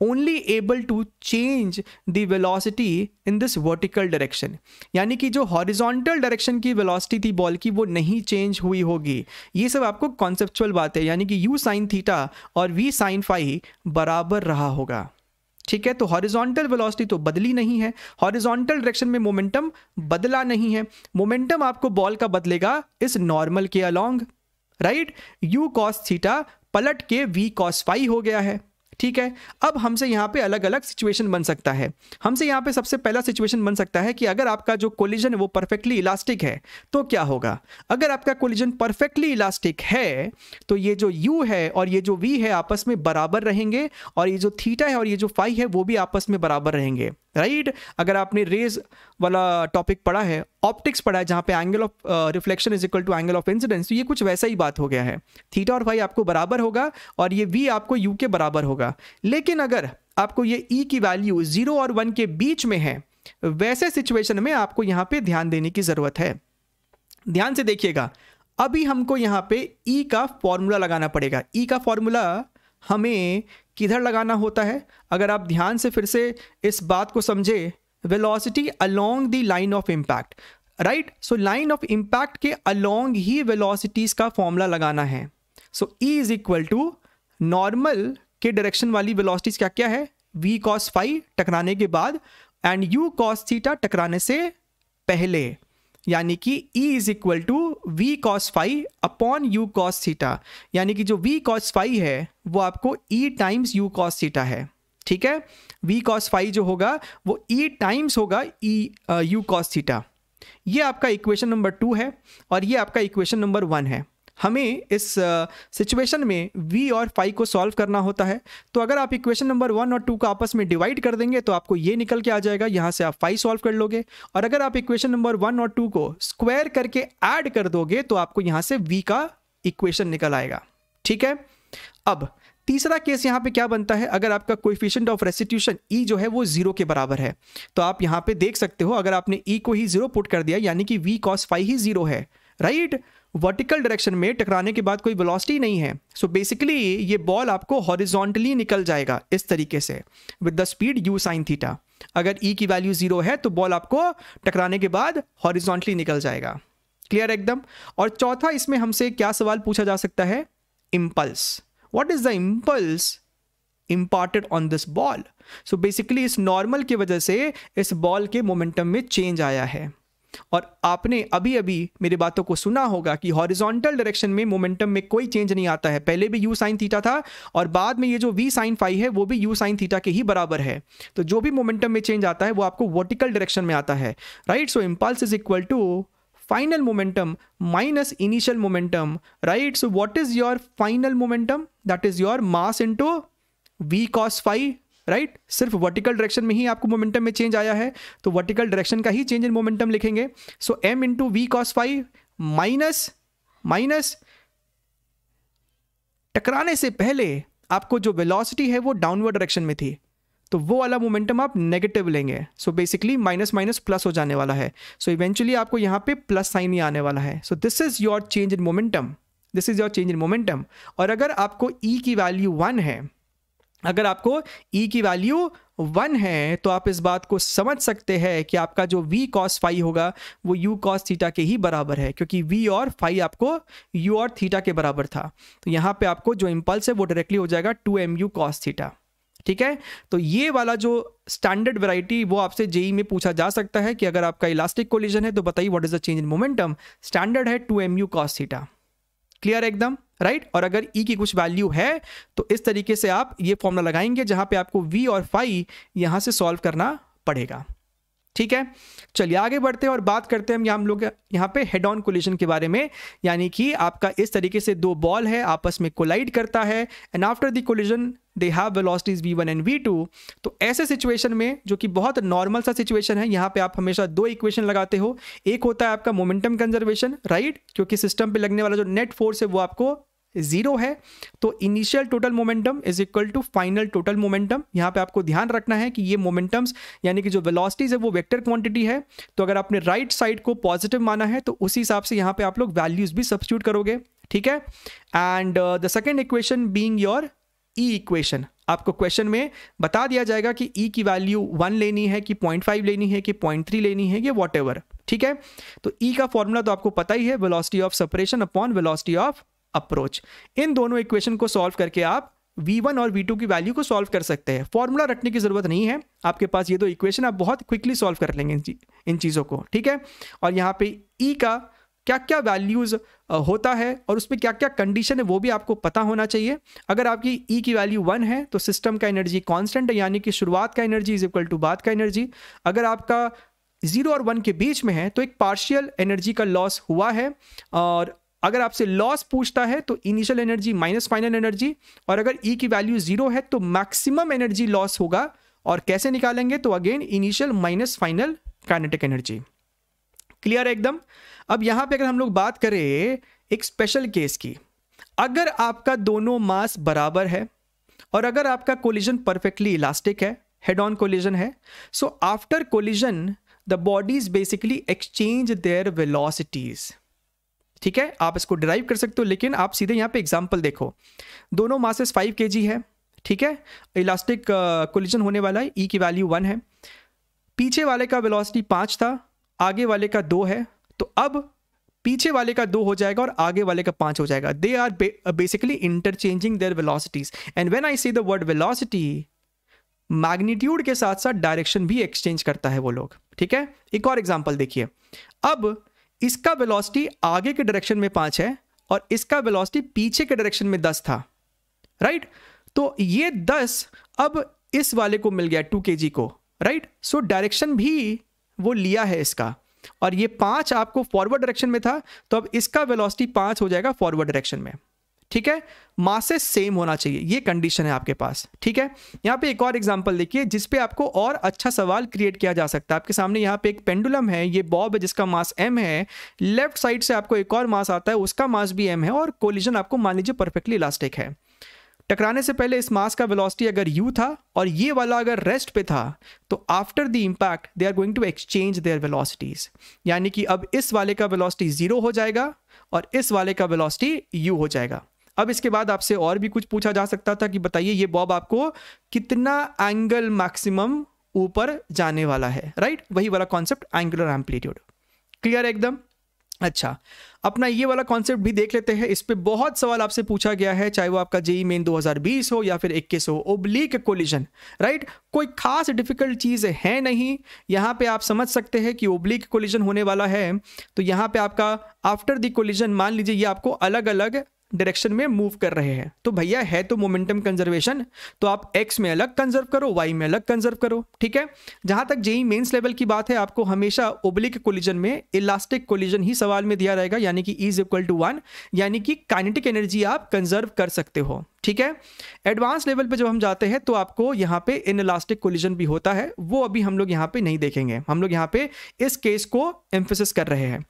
only able to change the velocity in this vertical direction यानी कि जो horizontal direction की velocity थी बॉल की वो नहीं change हुई होगी ये सब आपको conceptual बात है यानी कि u sin theta और v sin phi बराबर रहा होगा ठीक है तो हॉरिजॉन्टल वेलोसिटी तो बदली नहीं है हॉरिजॉन्टल डायरेक्शन में मोमेंटम बदला नहीं है मोमेंटम आपको बॉल का बदलेगा इस नॉर्मल के along right u cos theta पलट के वी कॉस फाई हो गया है ठीक है अब हमसे यहाँ पे अलग अलग सिचुएशन बन सकता है हमसे यहाँ पे सबसे पहला सिचुएशन बन सकता है कि अगर आपका जो कोलिजन है वो परफेक्टली इलास्टिक है तो क्या होगा अगर आपका कोलिजन परफेक्टली इलास्टिक है तो ये जो यू है और ये जो वी है आपस में बराबर रहेंगे और ये जो थीटा है और ये जो फाइव है वो भी आपस में बराबर रहेंगे राइट अगर आपने रेज वाला टॉपिक पढ़ा है ऑप्टिक्स पढ़ा है जहाँ पे angle of reflection is equal to angle of incidence तो ये कुछ वैसा ही बात हो गया है थीटा और वाई आपको बराबर होगा और ये वी आपको यू के बराबर होगा लेकिन अगर आपको ये ई e की वैल्यू जीरो और वन के बीच में है वैसे सिचुएशन में आपको यहाँ पे ध्यान देने की ज़रूरत है ध्यान से देखिएगा अभी हमको यहाँ पे ई e का फॉर्मूला लगाना पड़ेगा ई e का फॉर्मूला हमें किधर लगाना होता है अगर आप ध्यान से फिर से इस बात को समझे velocity along the line of impact right so line of impact के अलोंग ही वेलोसिटीज का फॉर्मूला लगाना है so e is equal to normal के डायरेक्शन वाली वेलोसिटीज क्या क्या है वी कॉस फाइव टकराने के बाद एंड यू कॉस थीटा टकराने से पहले यानी कि E is equal to v cos phi upon u cos theta यानी कि जो वी कॉस फाइव है वो आपको E times u cos theta है ठीक है वी कॉस फाइव जो होगा वो ई e टाइम्स होगा ई यू कॉस थीटा ये आपका इक्वेशन नंबर टू है और ये आपका इक्वेशन नंबर वन है हमें इस सिचुएशन uh, में v और फाइव को सॉल्व करना होता है तो अगर आप इक्वेशन नंबर वन और टू का आपस में डिवाइड कर देंगे तो आपको ये निकल के आ जाएगा यहाँ से आप फाइव सॉल्व कर लोगे और अगर आप इक्वेशन नंबर वन और टू को स्क्वायर करके ऐड कर दोगे तो आपको यहाँ से v का इक्वेशन निकल आएगा ठीक है अब तीसरा केस यहाँ पे क्या बनता है अगर आपका कोफिशियंट ऑफ रेस्टिट्यूशन ई जो है वो जीरो के बराबर है तो आप यहाँ पे देख सकते हो अगर आपने ई e को ही जीरो पुट कर दिया यानी कि वी कॉस फाइव ही जीरो है राइट वर्टिकल डायरेक्शन में टकराने के बाद कोई वेलोसिटी नहीं है सो so बेसिकली ये बॉल आपको हॉरिजॉन्टली निकल जाएगा इस तरीके से with the speed u sine theta अगर ई e की वैल्यू जीरो है तो बॉल आपको टकराने के बाद हॉरिजॉन्टली निकल जाएगा क्लियर एकदम और चौथा इसमें हमसे क्या सवाल पूछा जा सकता है impulse what is the impulse imparted on this ball so basically इस नॉर्मल की वजह से इस बॉल के मोमेंटम में चेंज आया है और आपने अभी अभी मेरी बातों को सुना होगा कि हॉरिजॉन्टल डायरेक्शन में मोमेंटम में कोई चेंज नहीं आता है पहले भी यू साइन थीटा था और बाद में ये जो वी साइन फाइव है वो भी यू साइन थीटा के ही बराबर है तो जो भी मोमेंटम में चेंज आता है वो आपको वर्टिकल डायरेक्शन में आता है right so impulse is equal to final momentum minus initial momentum, right? So what is your final momentum? That is your mass into v cos phi, right right? सिर्फ वर्टिकल डायरेक्शन में ही आपको मोमेंटम में चेंज आया है तो वर्टिकल डायरेक्शन का ही चेंज इन मोमेंटम लिखेंगे so m into v cos phi minus minus टकराने से पहले आपको जो वेलोसिटी है वो डाउनवर्ड डायरेक्शन में थी तो वो वाला मोमेंटम आप नेगेटिव लेंगे so basically minus minus plus हो जाने वाला है सो so इवेंचुअली आपको यहाँ पे प्लस साइन ही आने वाला है so this is your change in momentum this is your change in momentum और अगर आपको ई e की वैल्यू वन है अगर आपको ई e की वैल्यू वन है तो आप इस बात को समझ सकते हैं कि आपका जो वी कॉस फाई होगा वो यू कॉस थीटा के ही बराबर है क्योंकि वी और फाइव आपको यू और थीटा के बराबर था तो यहाँ पे आपको जो इम्पल्स है वो डायरेक्टली हो जाएगा two m u cos theta ठीक है तो ये वाला जो स्टैंडर्ड वैरायटी वो आपसे जेई में पूछा जा सकता है कि अगर आपका इलास्टिक कोलिजन है तो बताइए what is the change in momentum standard है two m u cos theta clear एकदम राइट और अगर ई e की कुछ वैल्यू है तो इस तरीके से आप ये फॉर्मूला लगाएंगे जहां पे आपको वी और फाइव यहां से सॉल्व करना पड़ेगा ठीक है चलिए आगे बढ़ते हैं और बात करते हैं हम लोग यहाँ पे हेड ऑन कोलिशन के बारे में यानी कि आपका इस तरीके से दो बॉल है आपस में कोलाइड करता है and after the collision they have velocities v one and v two तो ऐसे सिचुएशन में जो कि बहुत नॉर्मल सा सिचुएशन है यहाँ पे आप हमेशा दो इक्वेशन लगाते हो एक होता है आपका मोमेंटम कंजर्वेशन राइट क्योंकि सिस्टम पे लगने वाला जो नेट फोर्स है वो आपको जीरो है तो initial total momentum is equal to final total momentum यहाँ पे आपको ध्यान रखना है कि ये मोमेंटम्स यानी कि जो वेलोसिटीज है वो वेक्टर क्वांटिटी है तो अगर आपने राइट right साइड को पॉजिटिव माना है तो उसी हिसाब से यहाँ पे आप लोग वैल्यूज भी सब्सिट्यूट करोगे ठीक है and the second equation being your e equation आपको क्वेश्चन में बता दिया जाएगा कि ई e की वैल्यू वन लेनी है कि पॉइंट फाइव लेनी है कि पॉइंट थ्री लेनी है या वॉट ठीक है तो ई e का फॉर्मूला तो आपको पता ही है velocity of separation upon velocity of approach इन दोनों इक्वेशन को सॉल्व करके आप v1 और v2 की वैल्यू को सॉल्व कर सकते हैं फॉर्मूला रटने की ज़रूरत नहीं है आपके पास ये दो इक्वेशन आप बहुत क्विकली सॉल्व कर लेंगे इन, चीज़ों को ठीक है और यहाँ पे e का क्या क्या वैल्यूज़ होता है और उसमें क्या क्या कंडीशन है वो भी आपको पता होना चाहिए अगर आपकी ई e की वैल्यू वन है तो सिस्टम का एनर्जी कांस्टेंट है यानी कि शुरुआत का एनर्जी इज इक्वल टू बाद का एनर्जी अगर आपका जीरो और वन के बीच में है तो एक पार्शियल एनर्जी का लॉस हुआ है और अगर आपसे लॉस पूछता है तो initial energy minus final energy और अगर ई e की वैल्यू जीरो है तो मैक्सिमम एनर्जी लॉस होगा और कैसे निकालेंगे तो again initial minus final kinetic energy clear है एकदम अब यहां पे अगर हम लोग बात करें एक स्पेशल केस की अगर आपका दोनों मास बराबर है और अगर आपका कोलिजन परफेक्टली इलास्टिक है हेड ऑन कोलिजन है so after collision the bodies basically exchange their velocities ठीक है आप इसको डिराइव कर सकते हो लेकिन आप सीधे यहाँ पे एग्जाम्पल देखो दोनों मासेस फाइव के है ठीक है इलास्टिक कोलिजन uh, होने वाला है ई e की वैल्यू वन है पीछे वाले का वेलोसिटी पाँच था आगे वाले का दो है तो अब पीछे वाले का दो हो जाएगा और आगे वाले का पाँच हो जाएगा they are basically interchanging their velocities and when I see the word velocity magnitude के साथ साथ डायरेक्शन भी एक्सचेंज करता है वो लोग ठीक है एक और एग्जाम्पल देखिए अब इसका वेलोसिटी आगे के डायरेक्शन में पांच है और इसका वेलोसिटी पीछे के डायरेक्शन में दस था राइट तो ये दस अब इस वाले को मिल गया टू के को राइट सो डायरेक्शन भी वो लिया है इसका और ये पांच आपको फॉरवर्ड डायरेक्शन में था तो अब इसका वेलोसिटी पांच हो जाएगा फॉरवर्ड डायरेक्शन में ठीक है मासेस सेम होना चाहिए ये कंडीशन है आपके पास ठीक है यहाँ पे एक और एग्जांपल देखिए जिस पे आपको और अच्छा सवाल क्रिएट किया जा सकता है आपके सामने यहाँ पे एक पेंडुलम है ये बॉब है जिसका मास एम है लेफ्ट साइड से आपको एक और मास आता है उसका मास भी एम है और कोलिजन आपको मान लीजिए परफेक्टली इलास्टिक है टकराने से पहले इस मास का वेलोसिटी अगर यू था और ये वाला अगर रेस्ट पे था तो after the impact they are going to exchange their velocities यानी कि अब इस वाले का वेलोसिटी जीरो हो जाएगा और इस वाले का वेलोसिटी यू हो जाएगा अब इसके बाद आपसे और भी कुछ पूछा जा सकता था कि बताइए ये बॉब आपको कितना एंगल मैक्सिमम ऊपर जाने वाला है राइट वही वाला कॉन्सेप्ट एंगुलर एम्पलीट्यूड क्लियर एकदम अच्छा अपना ये वाला कॉन्सेप्ट भी देख लेते हैं इस पर बहुत सवाल आपसे पूछा गया है चाहे वो आपका जेई मेन 2020 हो या फिर इक्कीस हो ओब्लिक कोलिजन राइट कोई खास डिफिकल्ट चीज़ है नहीं यहाँ पे आप समझ सकते हैं कि ओब्लिक कोलिजन होने वाला है तो यहाँ पे आपका आफ्टर द कोलिजन मान लीजिए ये आपको अलग अलग डायरेक्शन में मूव कर रहे हैं तो भैया है तो मोमेंटम कंजर्वेशन तो आप एक्स में अलग कंजर्व करो वाई में अलग कंजर्व करो ठीक है जहां तक जेई मेंस लेवल की बात है आपको हमेशा ओब्लिक कोलिजन में इलास्टिक कोलिजन ही सवाल में दिया रहेगा यानी कि इज इक्वल टू वन यानी कि काइनेटिक एनर्जी आप कंजर्व कर सकते हो ठीक है एडवांस लेवल पे जब हम जाते हैं तो आपको यहाँ पे इन इलास्टिक कोलिजन भी होता है वो अभी हम लोग यहाँ पे नहीं देखेंगे हम लोग यहाँ पे इस केस को एम्फोसिस कर रहे हैं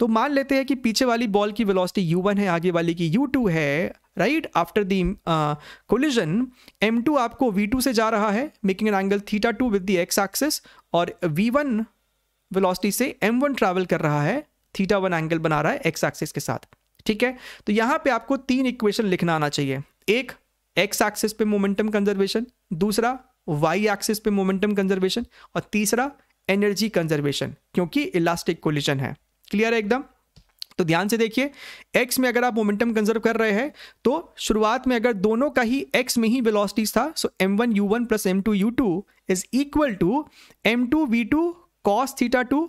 तो मान लेते हैं कि पीछे वाली बॉल की वेलोसिटी u1 है आगे वाली की u2 है right after the collision m two आपको वी टू से जा रहा है making an angle theta two with the x axis और वी वन वेलोसिटी से एम वन ट्रेवल कर रहा है थीटा वन एंगल बना रहा है एक्स एक्सिस के साथ ठीक है तो यहां पे आपको तीन इक्वेशन लिखना आना चाहिए एक एक्स एक्सिस पे मोमेंटम कंजर्वेशन दूसरा वाई एक्सिस पे मोमेंटम कंजर्वेशन और तीसरा एनर्जी कंजर्वेशन क्योंकि इलास्टिक कोलिशन है क्लियर है एकदम तो ध्यान से देखिए एक्स में अगर आप मोमेंटम कंजर्व कर रहे हैं तो शुरुआत में अगर दोनों का ही एक्स में ही वेलोसिटीज था so m one u one plus M two u two is equal to m two v two cos theta two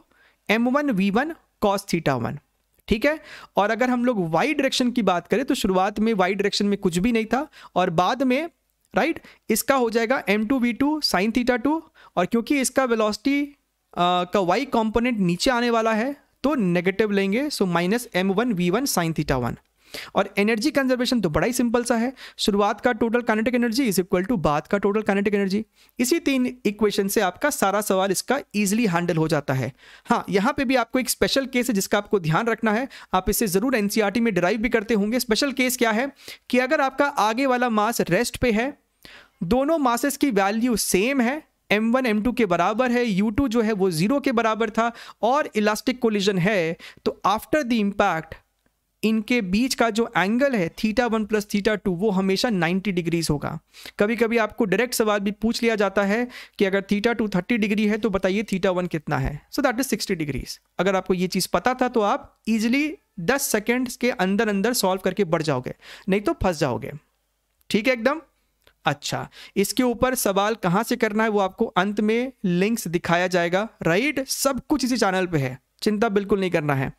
M one v one cos theta one ठीक है और अगर हम लोग वाई डायरेक्शन की बात करें तो शुरुआत में वाई डायरेक्शन में कुछ भी नहीं था और बाद में राइट इसका हो जाएगा m two v two sine theta two और क्योंकि इसका वेलोसिटी का वाई कॉम्पोनेंट नीचे आने वाला है तो नेगेटिव लेंगे so minus m one v one sine theta one और एनर्जी कंजर्वेशन तो बड़ा ही सिंपल सा है शुरुआत का total kinetic energy is equal to बाद का टोटल काइनेटिक एनर्जी इसी तीन इक्वेशन से आपका सारा सवाल इसका ईजिली हैंडल हो जाता है हाँ यहाँ पे भी आपको एक स्पेशल केस है जिसका आपको ध्यान रखना है आप इसे ज़रूर एनसीईआरटी में ड्राइव भी करते होंगे स्पेशल केस क्या है कि अगर आपका आगे वाला मास रेस्ट पे है दोनों मासेस की वैल्यू सेम है m1 m2 के बराबर है u2 जो है वो जीरो के बराबर था और इलास्टिक कोलिजन है तो आफ्टर द इम्पैक्ट इनके बीच का जो एंगल है theta one plus theta two वो हमेशा 90 डिग्रीज होगा कभी कभी आपको डायरेक्ट सवाल भी पूछ लिया जाता है कि अगर थीटा टू 30 डिग्री है तो बताइए थीटा वन कितना है सो दैट इज 60 डिग्रीज अगर आपको ये चीज़ पता था तो आप इजिली 10 सेकेंड के अंदर अंदर सॉल्व करके बढ़ जाओगे नहीं तो फंस जाओगे ठीक है एकदम अच्छा इसके ऊपर सवाल कहाँ से करना है वो आपको अंत में लिंक्स दिखाया जाएगा राइट सब कुछ इसी चैनल पर है चिंता बिल्कुल नहीं करना है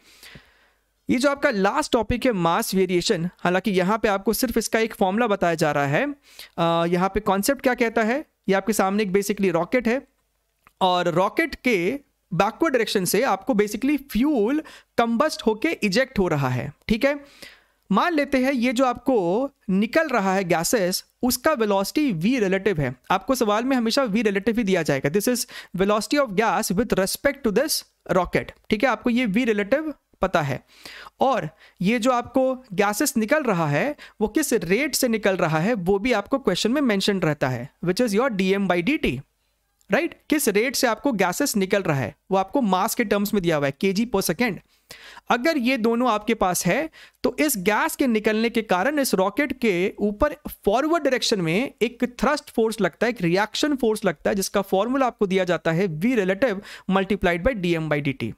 ये जो आपका लास्ट टॉपिक है मास वेरिएशन हालांकि यहाँ पे आपको सिर्फ इसका एक फॉर्मूला बताया जा रहा है आ, यहाँ पे कॉन्सेप्ट क्या कहता है ये आपके सामने एक बेसिकली रॉकेट है और रॉकेट के बैकवर्ड डायरेक्शन से आपको बेसिकली फ्यूल कंबस्ट होके इजेक्ट हो रहा है ठीक है मान लेते हैं ये जो आपको निकल रहा है गैसेस उसका वेलोसिटी वी रिलेटिव है आपको सवाल में हमेशा वी रिलेटिव ही दिया जाएगा this is velocity of gas with respect to this rocket ठीक है आपको ये वी रिलेटिव पता है और ये जो आपको गैसेस निकल रहा है वो किस रेट से निकल रहा है वो भी आपको क्वेश्चन में मैंशन रहता है which is your d m by d t right किस रेट से आपको गैसेस निकल रहा है वो आपको मास के टर्म्स में दिया हुआ है के जी पर सेकेंड अगर ये दोनों आपके पास है तो इस गैस के निकलने के कारण इस रॉकेट के ऊपर फॉरवर्ड डायरेक्शन में एक थ्रस्ट फोर्स लगता है एक रिएक्शन फोर्स लगता है जिसका फॉर्मूला आपको दिया जाता है v relative multiplied by d m by d t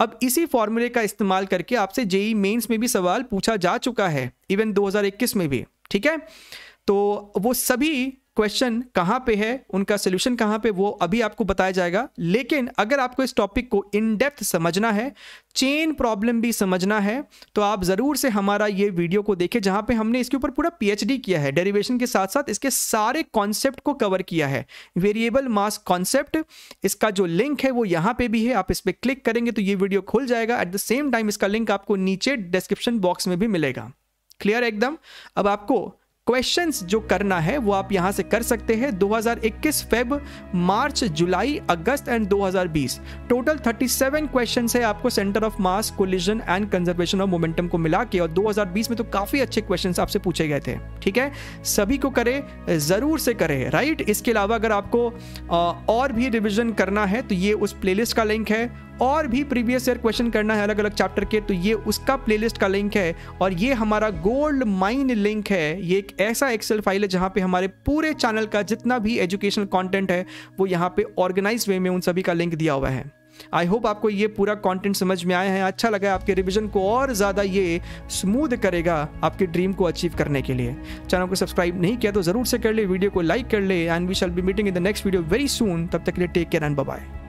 अब इसी फॉर्मूले का इस्तेमाल करके आपसे जेई मेंस में भी सवाल पूछा जा चुका है इवन 2021 में भी ठीक है तो वो सभी क्वेश्चन कहाँ पे है उनका सोल्यूशन कहाँ पे वो अभी आपको बताया जाएगा लेकिन अगर आपको इस टॉपिक को इन डेप्थ समझना है चेन प्रॉब्लम भी समझना है तो आप ज़रूर से हमारा ये वीडियो को देखें जहाँ पे हमने इसके ऊपर पूरा पीएचडी किया है डेरिवेशन के साथ साथ इसके सारे कॉन्सेप्ट को कवर किया है वेरिएबल मास कॉन्सेप्ट इसका जो लिंक है वो यहाँ पर भी है आप इस पर क्लिक करेंगे तो ये वीडियो खुल जाएगा एट द सेम टाइम इसका लिंक आपको नीचे डिस्क्रिप्शन बॉक्स में भी मिलेगा क्लियर एकदम अब आपको क्वेश्चंस जो करना है वो आप यहां से कर सकते हैं 2021 फेब मार्च जुलाई अगस्त एंड 2020 टोटल 37 क्वेश्चंस है आपको center of mass collision and conservation of momentum को मिला के और 2020 में तो काफी अच्छे क्वेश्चंस आपसे पूछे गए थे ठीक है सभी को करें जरूर से करें राइट इसके अलावा अगर आपको और भी रिविजन करना है तो ये उस प्लेलिस्ट का लिंक है और भी प्रीवियस ईयर क्वेश्चन करना है अलग अलग चैप्टर के तो ये उसका प्लेलिस्ट का लिंक है और ये हमारा गोल्ड माइन लिंक है ये एक ऐसा एक्सेल फाइल है जहाँ पे हमारे पूरे चैनल का जितना भी एजुकेशनल कॉन्टेंट है वो यहाँ पे ऑर्गेनाइज वे में उन सभी का लिंक दिया हुआ है आई होप आपको ये पूरा कंटेंट समझ में आया है अच्छा लगा आपके रिवीजन को और ज़्यादा ये स्मूथ करेगा आपके ड्रीम को अचीव करने के लिए चैनल को सब्सक्राइब नहीं किया तो ज़रूर से कर ले वीडियो को लाइक कर ले and we shall be meeting in the next video very soon तब तक के लिए टेक केयर एंड बाय